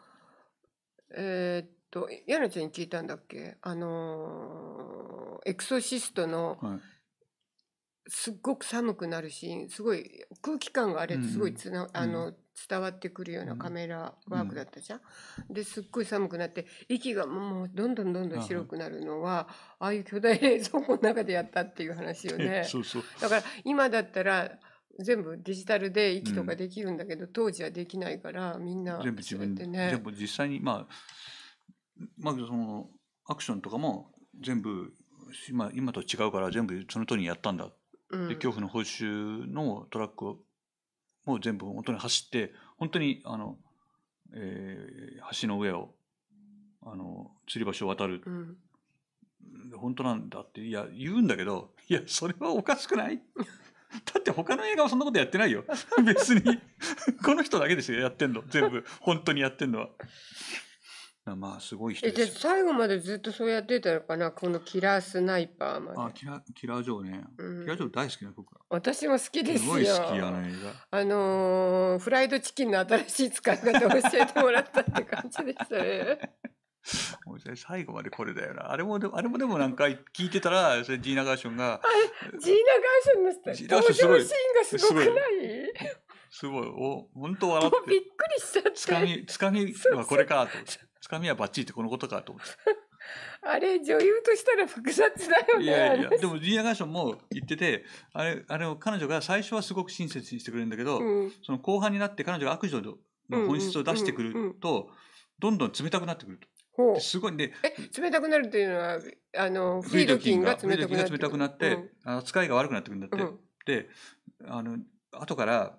えっと柳ちゃんに聞いたんだっけあのーエクソシストのはいすっごく寒くなるシーンすごい空気感があれすごいあの伝わってくるようなカメラワークだったじゃん。ですっごい寒くなって息がもうどんどんどんどん白くなるのはああいう巨大冷蔵庫の中でやったっていう話よね。そうそうだから今だったら全部デジタルで息とかできるんだけど、うん、当時はできないからみんな、全部自分でね全部実際にまあまあそのアクションとかも全部今今と違うから全部その通りにやったんだ、うん、で恐怖の報酬のトラックをもう全部本当に走って本当にあの、えー、橋の上をあの吊り橋を渡る、うん、本当なんだっていや言うんだけどいやそれはおかしくない だって他の映画はそんなことやってないよ。別に この人だけですよ、やってんの。全部、本当にやってんのは。まあ、すごい人え、じゃ最後までずっとそうやってたのかなこのキラースナイパーまで。あ、キラキラージョーね。うんキラージョー大好きな僕は。私も好きですよ。すごい好きやね、あのーフライドチキンの新しい使い方を教えてもらったって感じでしたね。最後までこれだよな。あれもでも、あれもでもなんか聞いてたら、それジーナ・ガーションが。ジーナ・ガーションの登場シーンがすごくないすごい。お、本当笑って。びっくりしちゃって。つかみ、つかみはこれかと。つかみはバッチリってこのことかと思って。あれ、女優としたら複雑だよね。いやいや、でもジーナ・ガーションも言ってて、あれ、あれを彼女が最初はすごく親切にしてくれるんだけど、うん、その後半になって彼女が悪女の本質を出してくると、どんどん冷たくなってくると。すごいね。え、冷たくなるっていうのは、あの、フィード菌が冷たくなって。なって、うん、扱いが悪くなってくるんだって。うん、で、あの、後から、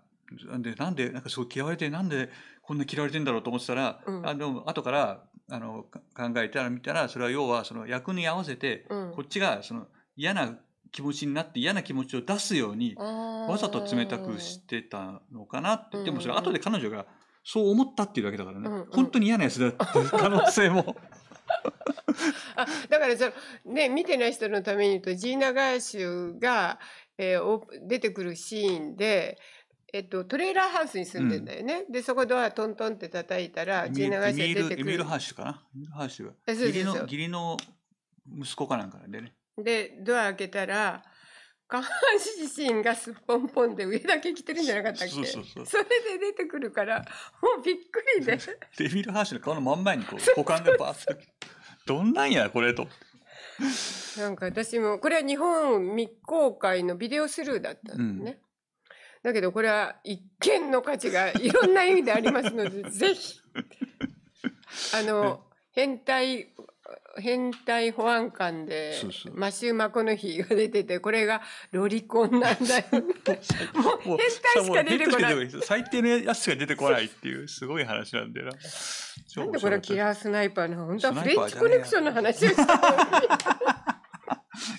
でなんでなんかすごい嫌われてなんでこんな嫌われてんだろうと思ってたら、うん、あの後からあの考えたら見たらそれは要はその役に合わせて、こっちがその嫌な気持ちになって嫌な気持ちを出すようにわざと冷たくしてたのかなって、でもそれ後で彼女がそう思ったっていうだけだからね、うんうん、本当に嫌なやつだって可能性もあだからその、ね、見てない人のために言うとジーナ・ガーシュが、えー、出てくるシーンで、えっと、トレーラーハウスに住んでんだよね。うん、で、そこドアトントンって叩いたら、ジーナガーシュが出てくる。ミルハッシュかなミルハッシュが。義理の、義理の息子かなんかでね。で、ドア開けたら、下半身がすっぽんぽんで上だけ着てるんじゃなかったっけそうそうそうそれで出てくるから、もうびっくりで。デビル・ハーシュの顔の真ん前にこう、股間がバーッと。どんなんや、これと。なんか私も、これは日本未公開のビデオスルーだったんね。うん、だけどこれは一見の価値がいろんな意味でありますので、ぜひ、あの、変態変態保安官で、そうそうマシュー・マコの日が出てて、これがロリコンなんだよ。もう変態しか出てこない。最低のやつが出てこないっていう、すごい話なんだよな。なんでこれキラースナイパーの、本当はフレンチコネクションの話をした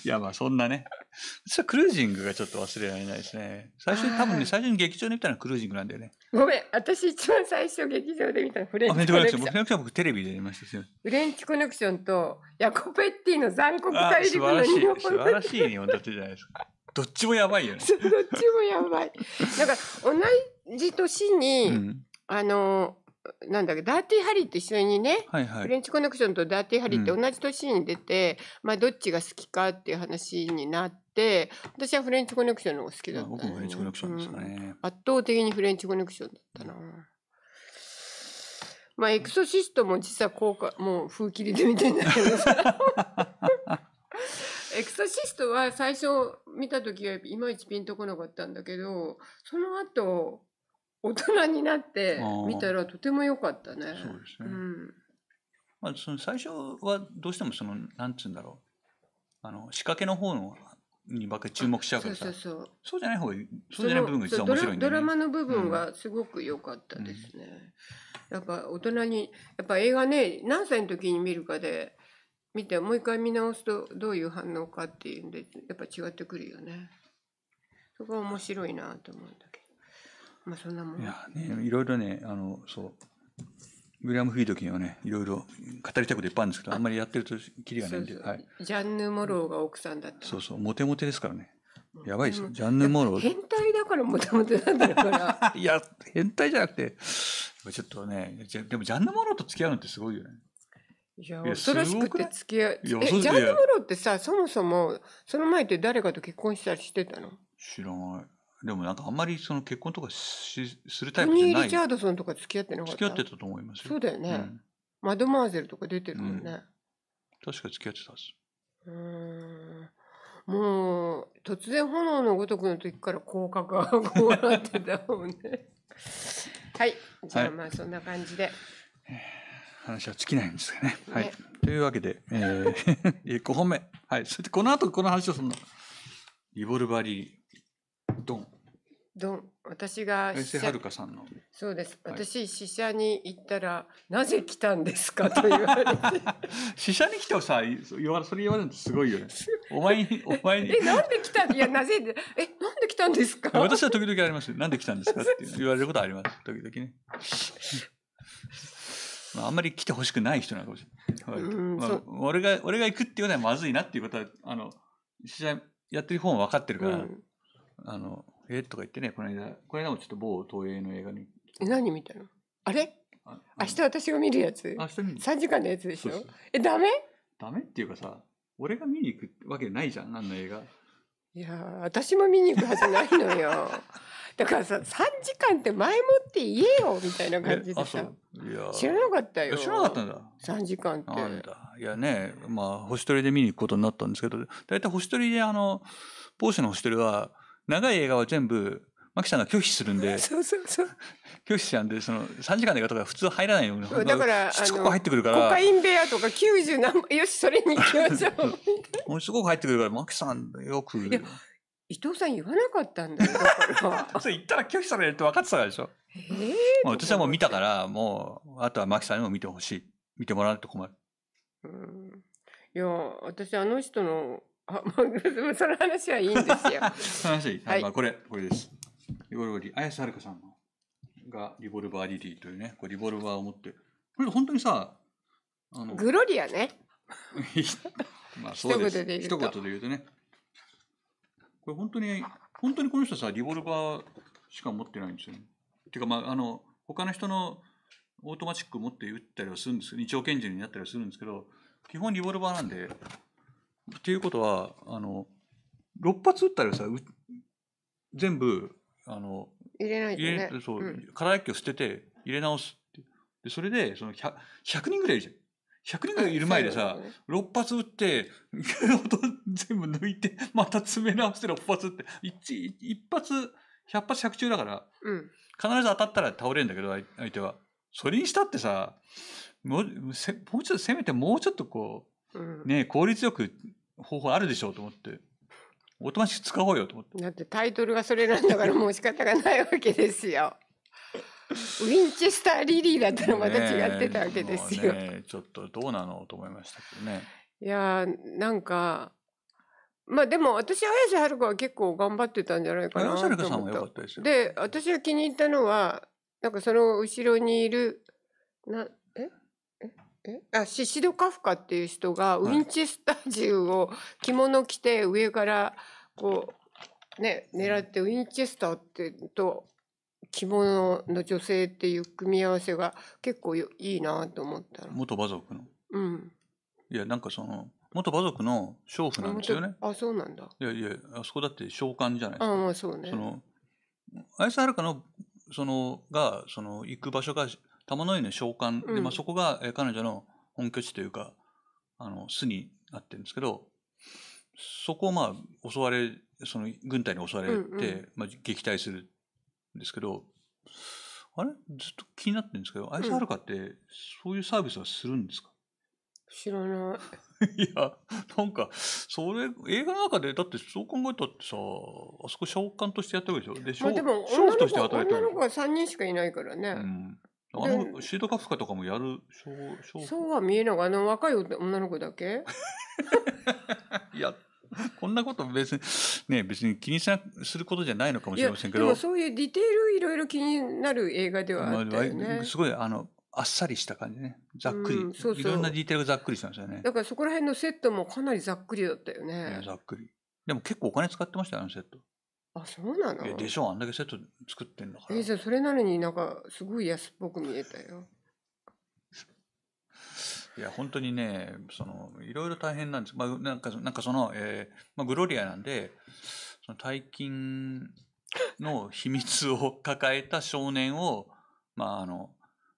いや、まあそんなね。実はクルージングがちょっと忘れられないですね。最初に多分ね、最初に劇場で見たのはクルージングなんだよね。ごめん、私一番最初劇場で見たのフレンチコネクション。フレンチコネクション僕テレビで見ましたフレンチコネクションとヤコペッティの残酷大陸の日本素晴らしい日本ってじゃないですか。どっちもやばいよね。どっちもやばい。なんか同じ年に、うん、あの、なんだっけダーティーハリーって一緒にね、はいはい、フレンチコネクションとダーティーハリーって同じ年に出て、うん、まあどっちが好きかっていう話になって私はフレンチコネクションの方が好きだった、ね、僕もフレンチコネクションですね、うん、圧倒的にフレンチコネクションだったな、まあエクソシストも実は効果もう風切りで見てんだけどさエクソシストは最初見た時はいまいちピンとこなかったんだけどその後大人になって見たらとても良かったね。そうですね。うん、まあ、その最初はどうしてもその、なんつうんだろう。あの、仕掛けの方のにばっかり注目しちゃうからそうそうそうそうじゃない方がそうじゃない部分が一番面白いんだ、ね、ドラマの部分がすごく良かったですね、うん、やっぱ大人にやっぱ映画ね何歳の時に見るかで見てもう一回見直すとどういう反応かっていうんでやっぱ違ってくるよねそこは面白いなと思うんだけどまあそんなもん。いやね、いろいろね、あの、そう。ウィリアム・フィードキンはね、いろいろ語りたいこといっぱいあるんですけど、あんまりやってるときりがないんで。はい、ジャンヌ・モローが奥さんだった。そうそう、モテモテですからね。やばいですよ。ジャンヌ・モロー。変態だからモテモテなんだから。いや、変態じゃなくて、ちょっとね、でもジャンヌ・モローと付き合うのってすごいよね。いや、恐ろしくて付き合いえ、ジャンヌ・モローってさ、そもそも、その前って誰かと結婚したりしてたの知らない。でもなんかあんまりその結婚とかしするタイプじゃないリチャードソンとか付き合ってなかった付き合ってたと思いますよそうだよね、うん、マドマーゼルとか出てるもんね、うん、確か付き合ってたはずうんもう突然炎のごとくの時から口角がこうなってたもんね はいじゃあまあそんな感じで、はい、話は尽きないんですかね、はい、というわけで、えー、5 本目はいそれでこの後この話をするのリボルバリードンど私が衛星はるかさんのそうです、私死者に行ったら「なぜ来たんですか? 」と言われて死者 に来てもさそれ言われるのすごいよねお前にお前にえなんで来たいやなぜえなんで来たんですか私は時々ありますなんで来たんですかって言われることあります時々ねまあ、あんまり来てほしくない人なのかもしれない、まあ、俺が俺が行くっていうのはまずいなっていうことはあの死者やってる方も分かってるから、うん、あのえー、とか言ってね、この間、この間もちょっと某東映の映画に。え、何見たのあれあ明日私が見るやつ明日見る三時間のやつでしょそうえ、だめ。だめっていうかさ、俺が見に行くわけないじゃん、あんな映画。いや私も見に行くはずないのよ。だからさ、三時間って前もって言えよみたいな感じでさ。知らなかったよ。知らなかったんだ。三時間って。んだ。いやね、まあ、星取りで見に行くことになったんですけど、だいたい星取りで、あの、ポーシェの星取りは、長い映画は全部、マキさんが拒否するんで、そうそうそう。拒否しちゃうんで、その、3時間の映画とか普通入らないよだから、しつこく入ってくるから。コカインベアとか90何よし、それに行きましょう。ものすごく入ってくるから、マキさん、よく。伊藤さん言わなかったんだよ。だ それ言ったら拒否されるって分かってたからでしょ。えー、私はもう見たから、もう、あとはマキさんにも見てほしい。見てもらわないと困る。うんいや私あの人のあ、もう、その話はいいんですよ。話いい。はい、まあ、これ、これです。リボルバーリー、綾瀬はるかさんがリボルバーリリーというね、こうリボルバーを持って、これ本当にさ、あの、グロリアね。まあ、そうです。一言で言うとね。これ本当に、本当にこの人さ、リボルバーしか持ってないんですよ、ね。ていうか、まあ、あの、他の人のオートマチック持って打ったりはするんですけど、二丁拳銃になったりはするんですけど、基本リボルバーなんで、っていうことはあの6発打ったらさ全部あの入れないとねそう、空薬器を捨てて入れ直すってでそれでその 100, 100人ぐらいいるじゃん。100人ぐらいいる前でさ、ね6発打って、全部抜いて、また詰め直して6発撃って、一一発、100発100中だから、うん必ず当たったら倒れるんだけど相手はそれにしたってさもうせもうちょっとせめてもうちょっとこう、ね効率よく方法あるでしょうと思って。おとなしく使おうよと思って。だってタイトルがそれなんだからもう仕方がないわけですよ。ウィンチェスターリリーだったらまた違ってたわけですよ。ね、ちょっとどうなのと思いましたけどね。いやー、なんか、まあでも私、綾瀬はるかは結構頑張ってたんじゃないかなと思った。さんは良かったですよ。で、私が気に入ったのは、なんかその後ろにいる、な、えあシシド・カフカっていう人がウィンチェスター銃を着物着て上からこうね狙ってウィンチェスターってと着物の女性っていう組み合わせが結構いいなと思ったら元馬族のうんいやなんかその元馬族の娼婦なんですよねあそうなんだいやいやあそこだって召喚じゃないですかあまあそうねその綾瀬はるかのそのがその行く場所が玉の湯の召喚で、うんまあ、そこが、え彼女の本拠地というかあの巣になってるんですけどそこをまあ襲われその軍隊に襲われて、うんうんまあ、撃退するんですけどあれずっと気になってるんですけどアイスハルカってそういうサービスはするんですか、知らない。いやなんかそれ映画の中でだってそう考えたってさあそこ召喚としてやってるでしょで,、まあでも、女婦のとして子、働いて女の子は3人しかいないからね。うんあの、シートカフカとかもやる、そうは見えない。あの、若い女の子だけ いや、こんなこと別に、ね、別に気にしな、することじゃないのかもしれませんけど。でもそういうディテールいろいろ気になる映画ではあったよね。まあ、すごい、あの、あっさりした感じね。ざっくり。うん、そうそういろんなディテールがざっくりしたんですよね。だからそこら辺のセットもかなりざっくりだったよね。ざっくり。でも結構お金使ってましたよ、あのセット。あ、そうなのでしょあんだけセット作ってんのからえ、じゃそれなのになんかすごい安っぽく見えたよ。いや本当にねそのいろいろ大変なんです、まあ、なんかなんかその、えーまあ、グロリアなんでその大金の秘密を抱えた少年を、まあ、あの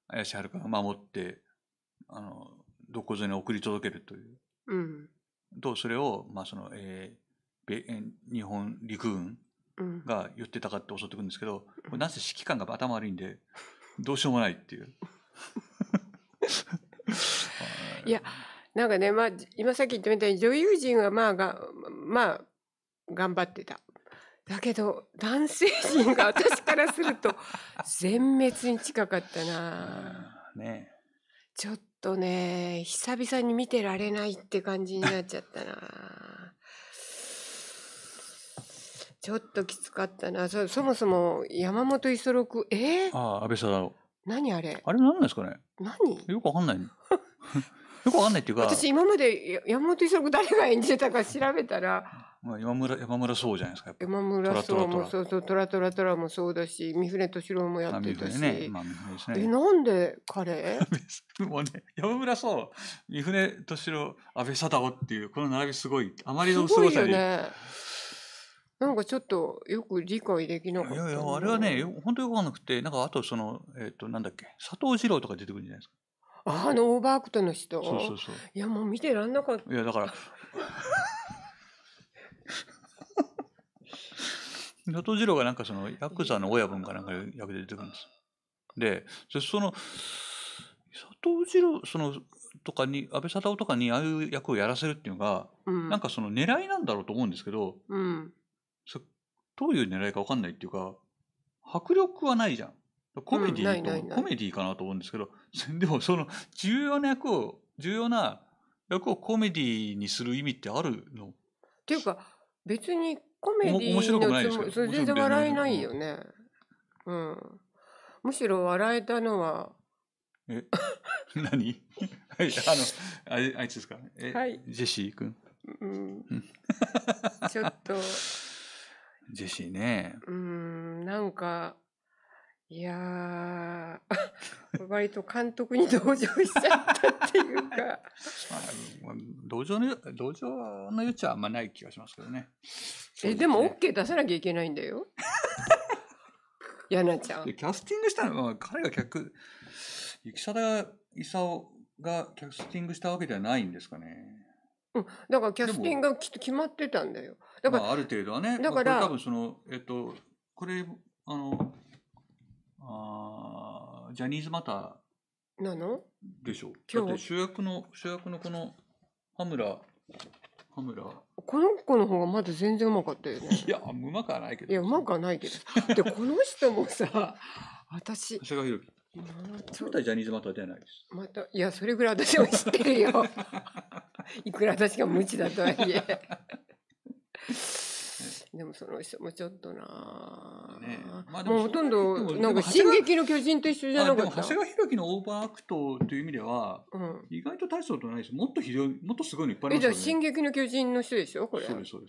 綾瀬はるかが守ってあのどこぞに送り届けるという、うん、とそれを、まあそのえー、べ日本陸軍が言ってたかって襲ってくるんですけど、うん、なぜせ指揮官が頭悪いんでどうしようもないっていう。いやなんかね、まあ、今さっき言ったみたいに女優陣はまあが、まあ、頑張ってた。だけど男性陣が私からすると全滅に近かったな。ねちょっとね久々に見てられないって感じになっちゃったな。ちょっときつかったなそそもそも山本五十六えー、ああ安倍貞夫何あれあれ何なんですかね何よくわかんない よくわかんないっていうか私今まで山本五十六誰が演じてたか調べたらまあ、山村山村そうじゃないですか山村そうもそうそうトラトラトラもそうだし三船敏郎もやってたし、ねまあね、えなんで彼 もうね山村そう三船敏郎安倍貞夫っていうこの並びすごいあまりのすごさにすごいよねなんかちょっとよく理解できなかったいやいやあれはねよ本当よくわかんなくてなんかあとそのえっ、となんだっけ佐藤二郎とか出てくるんじゃないですかああのオーバーアクトの人そうそうそういやもう見てらんなかったいやだから 佐藤二郎がなんかそのヤクザの親分かなんか役で出てくるんですでその佐藤二郎そのとかに安倍貞夫とかにああいう役をやらせるっていうのが、うんなんかその狙いなんだろうと思うんですけど、うんどういう狙いか分かんないっていうか迫力はないじゃんコメディーと、コメディかなと思うんですけど でもその重要な役を重要な役をコメディーにする意味ってあるのっていうか別にコメディーのつも全然笑えないよね。うん、むしろ笑えたのはえ 何 はいあのああいつですかえ、はい、ジェシー君、うん、ちょっとジェシーね。うーん、なんか、いやー、割と監督に同情しちゃったっていうか。まあ、同情の、同情の余地はあんまない気がしますけどね。え、でね、でも OK 出さなきゃいけないんだよ。や なちゃん。キャスティングしたのは、彼が客、雪貞勲がキャスティングしたわけではないんですかね。うん、だからキャスティングがきっと決まってたんだよ。だから、まあ、ある程度はね。だから、多分その、えっと、これ、あの、あジャニーズマターなのでしょう。だって主役の、主役のこの、羽村、羽村。この子の方がまだ全然うまかったよね。いや、うまくはないけど。いや、うまくはないけど。で、この人もさ、私。長谷川博己。冷たいジャニーズマートは出ないです。また、いや、それぐらい私も知ってるよ。いくら私が無知だとはいえ。でもその人もちょっとな、ね、まあ、もうほとんどなんか「進撃の巨人」と一緒じゃなかった長谷川博樹のオーバーアクトという意味では、うん、意外と大したことないですもっとひどいもっとすごいのいっぱいありますよねえじゃあ「進撃の巨人」の人でしょこれそうですそうで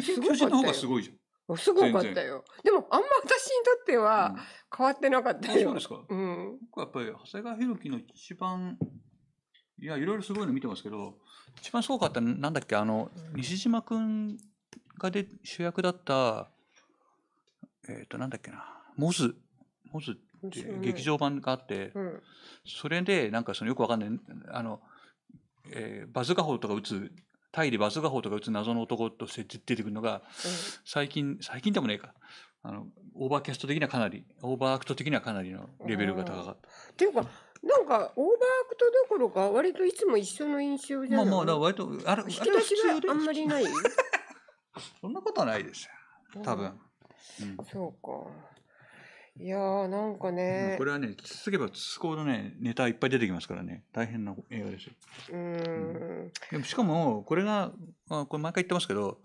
す「進撃の巨人」の方がすごいじゃんすごかったよ。でも、あんま私にとっては変わってなかったよ。うん、そうですか。うん。僕はやっぱり、長谷川博己の一番、いや、いろいろすごいの見てますけど、一番すごかったなんだっけ、あの、西島君がで主役だった、えっ、ー、と、なんだっけな、モズ。モズって劇場版があって、うん、それで、なんかそのよくわかんない、あの、えー、バズカホとか打つタイでバズ画法とか打つ謎の男として出てくるのが、最近、最近でもねえか。あの、オーバーキャスト的にはかなり、オーバーアクト的にはかなりのレベルが高かった。っていうか、なんか、オーバーアクトどころか、割といつも一緒の印象じゃないまあまあ、割と、あれ、引き出しがあんまりない そんなことはないですよ。多分。うん、そうか。いやー、なんかね。これはね、続けば続くほどね、ネタいっぱい出てきますからね、大変な映画ですよ。うん,、でもしかも、これが、あこれ毎回言ってますけど、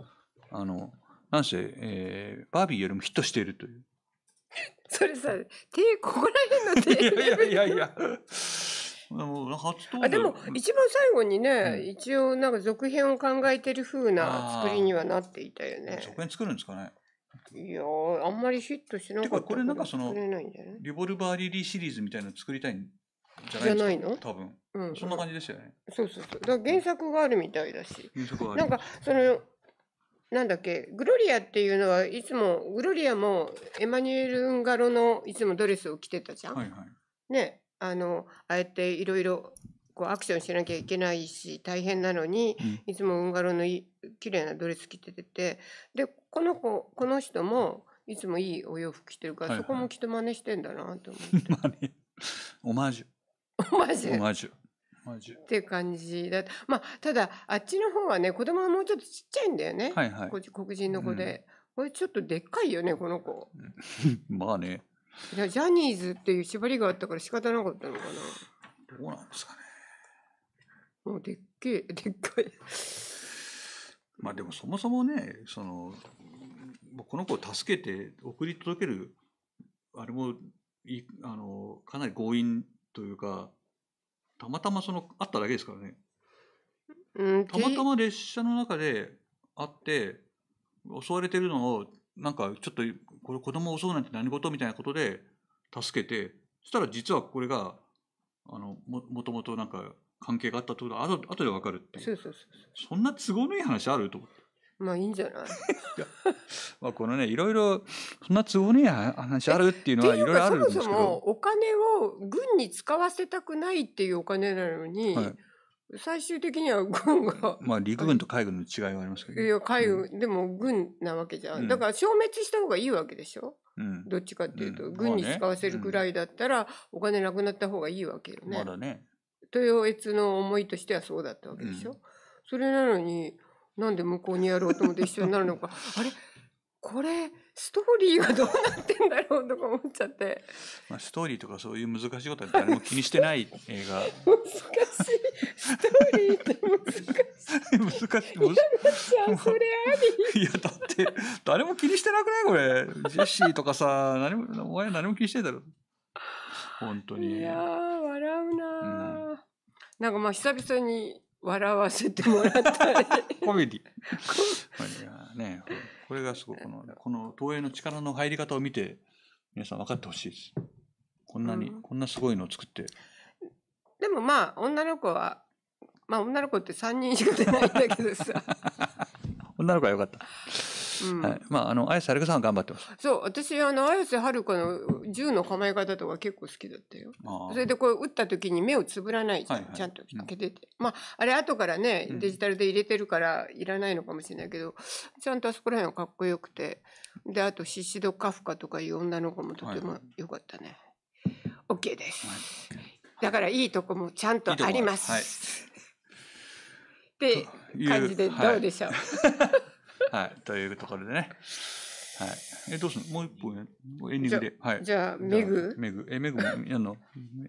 あの、なんせ、えー、バービーよりもヒットしているという。それさ、手、ここら辺の手。いやいやいやいや。でもあでも一番最後にね、うん、一応なんか続編を考えてる風な作りにはなっていたよね。続編作るんですかねいやあんまりヒットしなかったてかこれなんかその作れないんじゃなリボルバーリリーシリーズみたいなの作りたいんじゃないゃないの多分、うんそんな感じですよねそうそうそうだから原作があるみたいだし原作はありなんかそのなんだっけグロリアっていうのはいつもグロリアもエマニュエル・ウンガロのいつもドレスを着てたじゃん、はいはいねあのああやっていろいろこうアクションしなきゃいけないし大変なのに、いつもウンガロのい綺麗なドレス着ててでこの子この人もいつもいいお洋服着てるから、はいはい、そこもきっと真似してんだなと思って。オマージュ。オマージュ。オマージュ。って感じだまあただあっちの方はね子供はもうちょっとちっちゃいんだよね、はいはい、黒人の子で、うん、これちょっとでっかいよねこの子 まあねジャニーズっていう縛りがあったから仕方なかったのかなどうなんですかねでっけえ、でっかい。まあでもそもそもね、その、この子を助けて送り届ける、あれもい、あの、かなり強引というか、たまたまその、あっただけですからね。たまたま列車の中であって、襲われてるのを、なんかちょっと、これ子供を襲うなんて何事みたいなことで助けて、そしたら実はこれが、あの、も、もともとなんか、関係があったってことは後後で分かるっていうそうそうそうそんな都合のいい話あると思って。まあいいんじゃないいや、まあ、このねいろいろそんな都合のいい話あるっていうのはいろいろあるんですけどそもそもお金を軍に使わせたくないっていうお金なのに、はい、最終的には軍が まあ陸軍と海軍の違いはありますけど、ね、いや海軍、うん、でも軍なわけじゃん、だから消滅した方がいいわけでしょ、うん、どっちかっていうと、うん、軍に使わせるぐらいだったら、お金なくなった方がいいわけよね。まだね豊越の思いとしてはそうだったわけでしょ、うん、それなのになんで向こうにやろうと思って一緒になるのか あれこれストーリーはどうなってんだろうとか思っちゃって、まあ、ストーリーとかそういう難しいことは誰も気にしてない映画難しいストーリーって難しい難しい山それありいやだって誰も気にしてなくないこれジェシーとかさ何もお前何も気にしてんだろ本当にいや笑うな、うんなんかまあ久々に笑わせてもらったり コメディねこれがすごいこのこの東映の力の入り方を見て皆さん分かってほしいですこんなに、うん、こんなすごいのを作ってでもまあ女の子はまあ女の子って3人しか出ないんだけどさ女の子はよかったうん、はい。まあ、あの、綾瀬はるかさんは頑張ってます。そう、私、あの、綾瀬はるかの銃の構え方とか結構好きだったよ。それでこう、撃った時に目をつぶらないちゃんと開けてて。うん、まあ、あれ後からね、デジタルで入れてるから、いらないのかもしれないけど、うん、ちゃんとあそこら辺はかっこよくて。で、あと、シシド・カフカとかいう女の子もとても良かったね。はい、OK です。はい、だから、いいとこもちゃんとあります。いいって感じでどうでしょう。はい はい。というところでね。はい。え、どうするのもう一本エンディングで。はい。じゃあ、メグメグ。え、メグも、あの、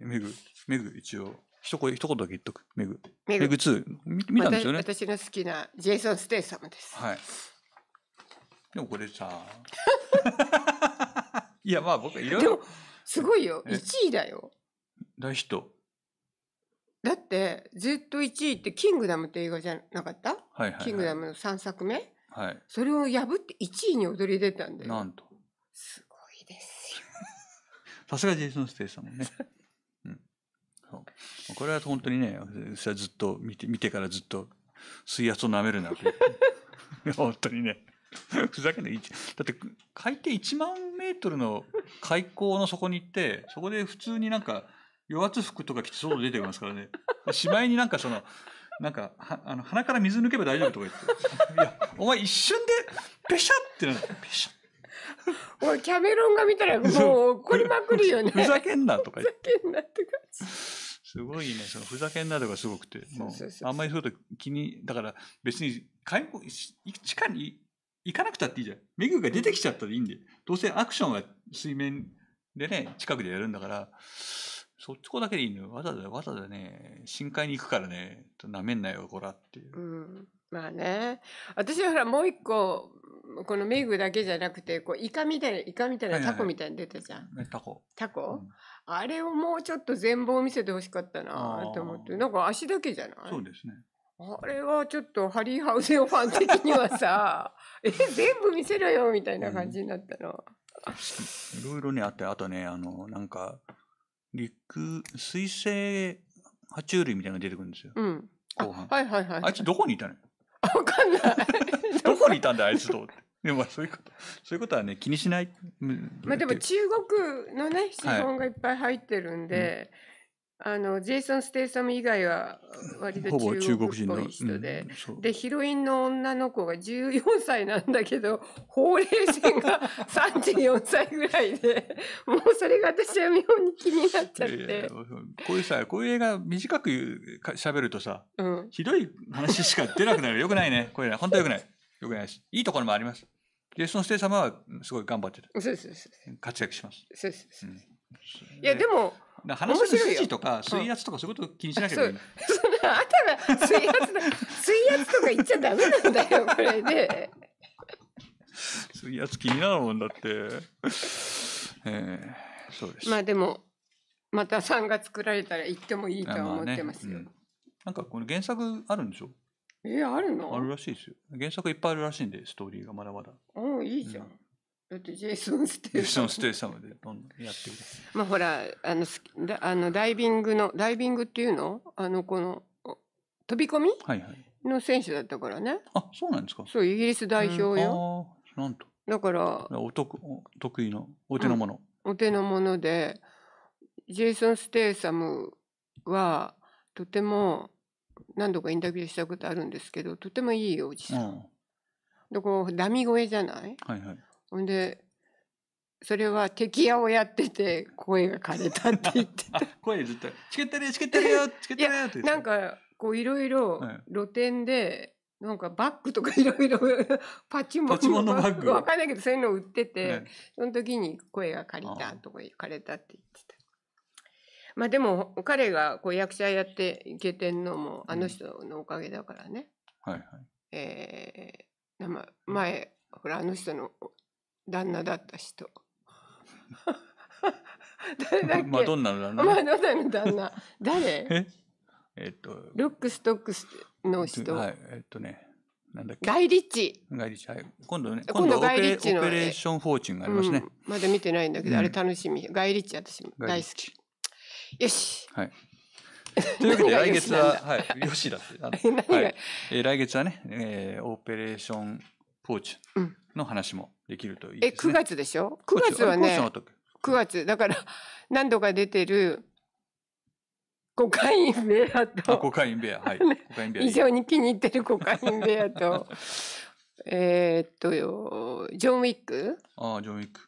メグ、メグ一応。一声一言だけ言っとく。メグ。メグ2。見たんですよね。私の好きなジェイソン・ステイサムです。はい。でもこれさ。いや、まあ僕はいろいろ。すごいよ。1位だよ。大ヒット。だって、ずっと1位ってキングダムって映画じゃなかった、はいはい、はい、キングダムの3作目はい、それを破って1位に躍り出たんだよなんとすごいですよ さすがジェイソン・ステイさんもね、うん、そうこれは本当にねはずっと見て見てからずっと水圧をなめるな 本当にね ふざけないだって海底1万メートルの海溝の底に行って、そこで普通になんか、夜圧服とか着て外出てますからね。しまいになんかその、なんか、はあの鼻から水抜けば大丈夫とか言って。いや、お前一瞬で、ペシャってなる。ペシャおい、キャメロンが見たらもう怒りまくるよね。ふざけんなとか言って。ふざけんなって感じ。すごいね、そのふざけんなとかすごくて。もうあんまりそういうこと気に、だから別に、介護、地下に行かなくたっていいじゃん。メグが出てきちゃったらいいんで。どうせアクションは水面でね、近くでやるんだから、そっちこだけでいいのよ。わざわざ、わざわざね、深海に行くからね、なめんなよ、こらっていう。うん。まあね。私はほら、もう一個、このメグだけじゃなくて、こう、イカみたいな、イカみたいなタコみたいに出たじゃん。はいはいはい、タコ。タコ、うん、あれをもうちょっと全貌を見せてほしかったなと思って。なんか足だけじゃないそうですね。あれはちょっとハリー・ハウゼオファン的にはさ、え、全部見せろよみたいな感じになったの。うん、いろいろね、あって、あとね、あの、なんか、陸、水生爬虫類みたいなのが出てくるんですよ。うん。後半。はいはいはい。あいつどこにいたの わかんない。どこにいたんだ、あいつと。でもそういうこと、そういうことはね、気にしない。まあでも中国のね、資本がいっぱい入ってるんで、はいあのジェイソン・ステイサム以外は割と中国人の人で、うん、でヒロインの女の子が14歳なんだけど法令線が34 歳ぐらいでもうそれが私は妙に気になっちゃってこういうさこういう映画短く喋るとさ、うん、ひどい話しか出なくなるよくないねこれね本当よくないよくないしいいところもありますジェイソン・ステイサムはすごい頑張ってたそうそうそう活躍しますそうそうそう、うんいやでもだ話の筋とか水圧とかそういうこと気にしなきゃいけない。頭、水圧の、水圧とか言っちゃダメなんだよ、これで水圧気になるもんだって。えー、そうです。まあでも、また3が作られたら行ってもいいとは思ってますよ。ねうん、なんかこの原作あるんでしょえー、あるのあるらしいですよ。原作いっぱいあるらしいんで、ストーリーがまだまだ。うん、いいじゃん。うんだってジェイソン・ステイサム。でどんどんやってるまあほら、あの、あのダイビングの、ダイビングっていうのあの、この、飛び込みはいはい。の選手だったからね。あ、そうなんですかそう、イギリス代表よ。あなんと。だから、お得お得意の、お手の物、うん、お手の物で、ジェイソン・ステイサムは、とても、何度かインタビューしたことあるんですけど、とてもいいおじさん。うん、で、こう、ダミ声じゃないはいはい。ほんで、それは敵屋をやってて声が枯れたって言ってた。声ずっと、チケットでチケットでよチケットでよってなんか、こういろいろ露店で、なんかバッグとかいろいろ、パチモンのバッグ。わかんないけど、そういうの売ってて、その時に声が借りたとか、枯れたって言ってた。まあでも、彼がこう役者やっていけてんのも、あの人のおかげだからね。はいはい。えー、前、ほら、あの人の旦那だった人。誰だっけマドンナの旦那。マドンナの旦那。誰ええっと。ロックストックスの人。はい、えっとね。なんだっけガイリッチ。ガイリッチ、はい。今度ね、今度ガイリッチのオペレーションフォーチュンがありますね、うん、まだ見てないんだけど、あれ楽しみ。ガイリッチ私も大好き。よし。はい。というわけで来月は、はい、よしだって。はい、えー、来月はね、えー、オペレーションポーチの話もできるといいですね。え、9月でしょ ?9 月はね、9月、だから何度か出てるコカインベアと。コカインベア、はい。コカインベア。非常に気に入ってるコカインベアと、えっと、ジョン・ウィックああ、ジョン・ウィック。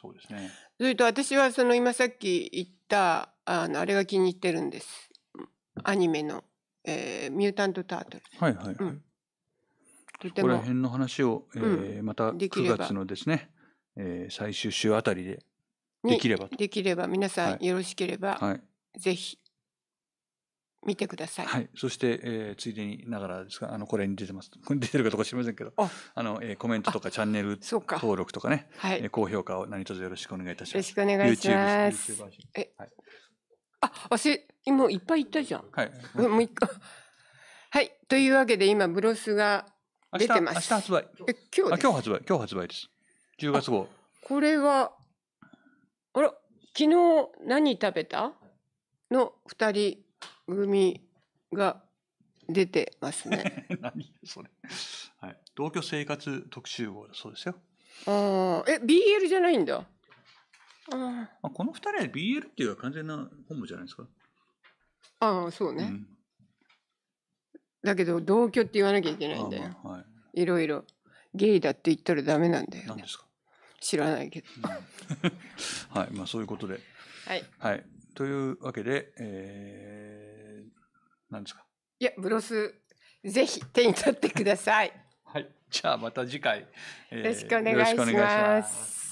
そうですね。それと私はその今さっき言った、あの、あれが気に入ってるんです。アニメの、えー、ミュータント・タートル。はいはいはい。うんここら辺の話を、えーまたで9月のですね、えー最終週あたりでできればできれば皆さんよろしければ、はい。ぜひ見てください。はい、そして、えーついでにながらですかあのこれに出てます 出てるかどうか知りませんけどああの、えーコメントとかチャンネル登録とかね、はい。えー高評価を何卒よろしくお願いいたします。よろしくお願いしま YouTube す。y o u t u b e えはいあ、忘れ、もいっぱい言ったじゃん。はい、うんもう一個。はい。というわけで今、ブロスが明日、出てます。明日発売。え、今日あ、今日発売。今日発売です。10月号。これは、あら、昨日何食べたの二人組が出てますね。何それ。はい。同居生活特集号だそうですよ。ああ、え、BL じゃないんだ。ああ。この二人は BL っていうのは完全な本部じゃないですか。ああ、そうね。うんだけど同居って言わなきゃいけないんだよ、まあはい、いろいろゲイだって言ったらダメなんだよ、ね、ですか知らないけど、うん、はいまあそういうことではい、はい、というわけでえー、何ですかいやブロスぜひ手に取ってくださいはいじゃあまた次回、えー、よろしくお願いします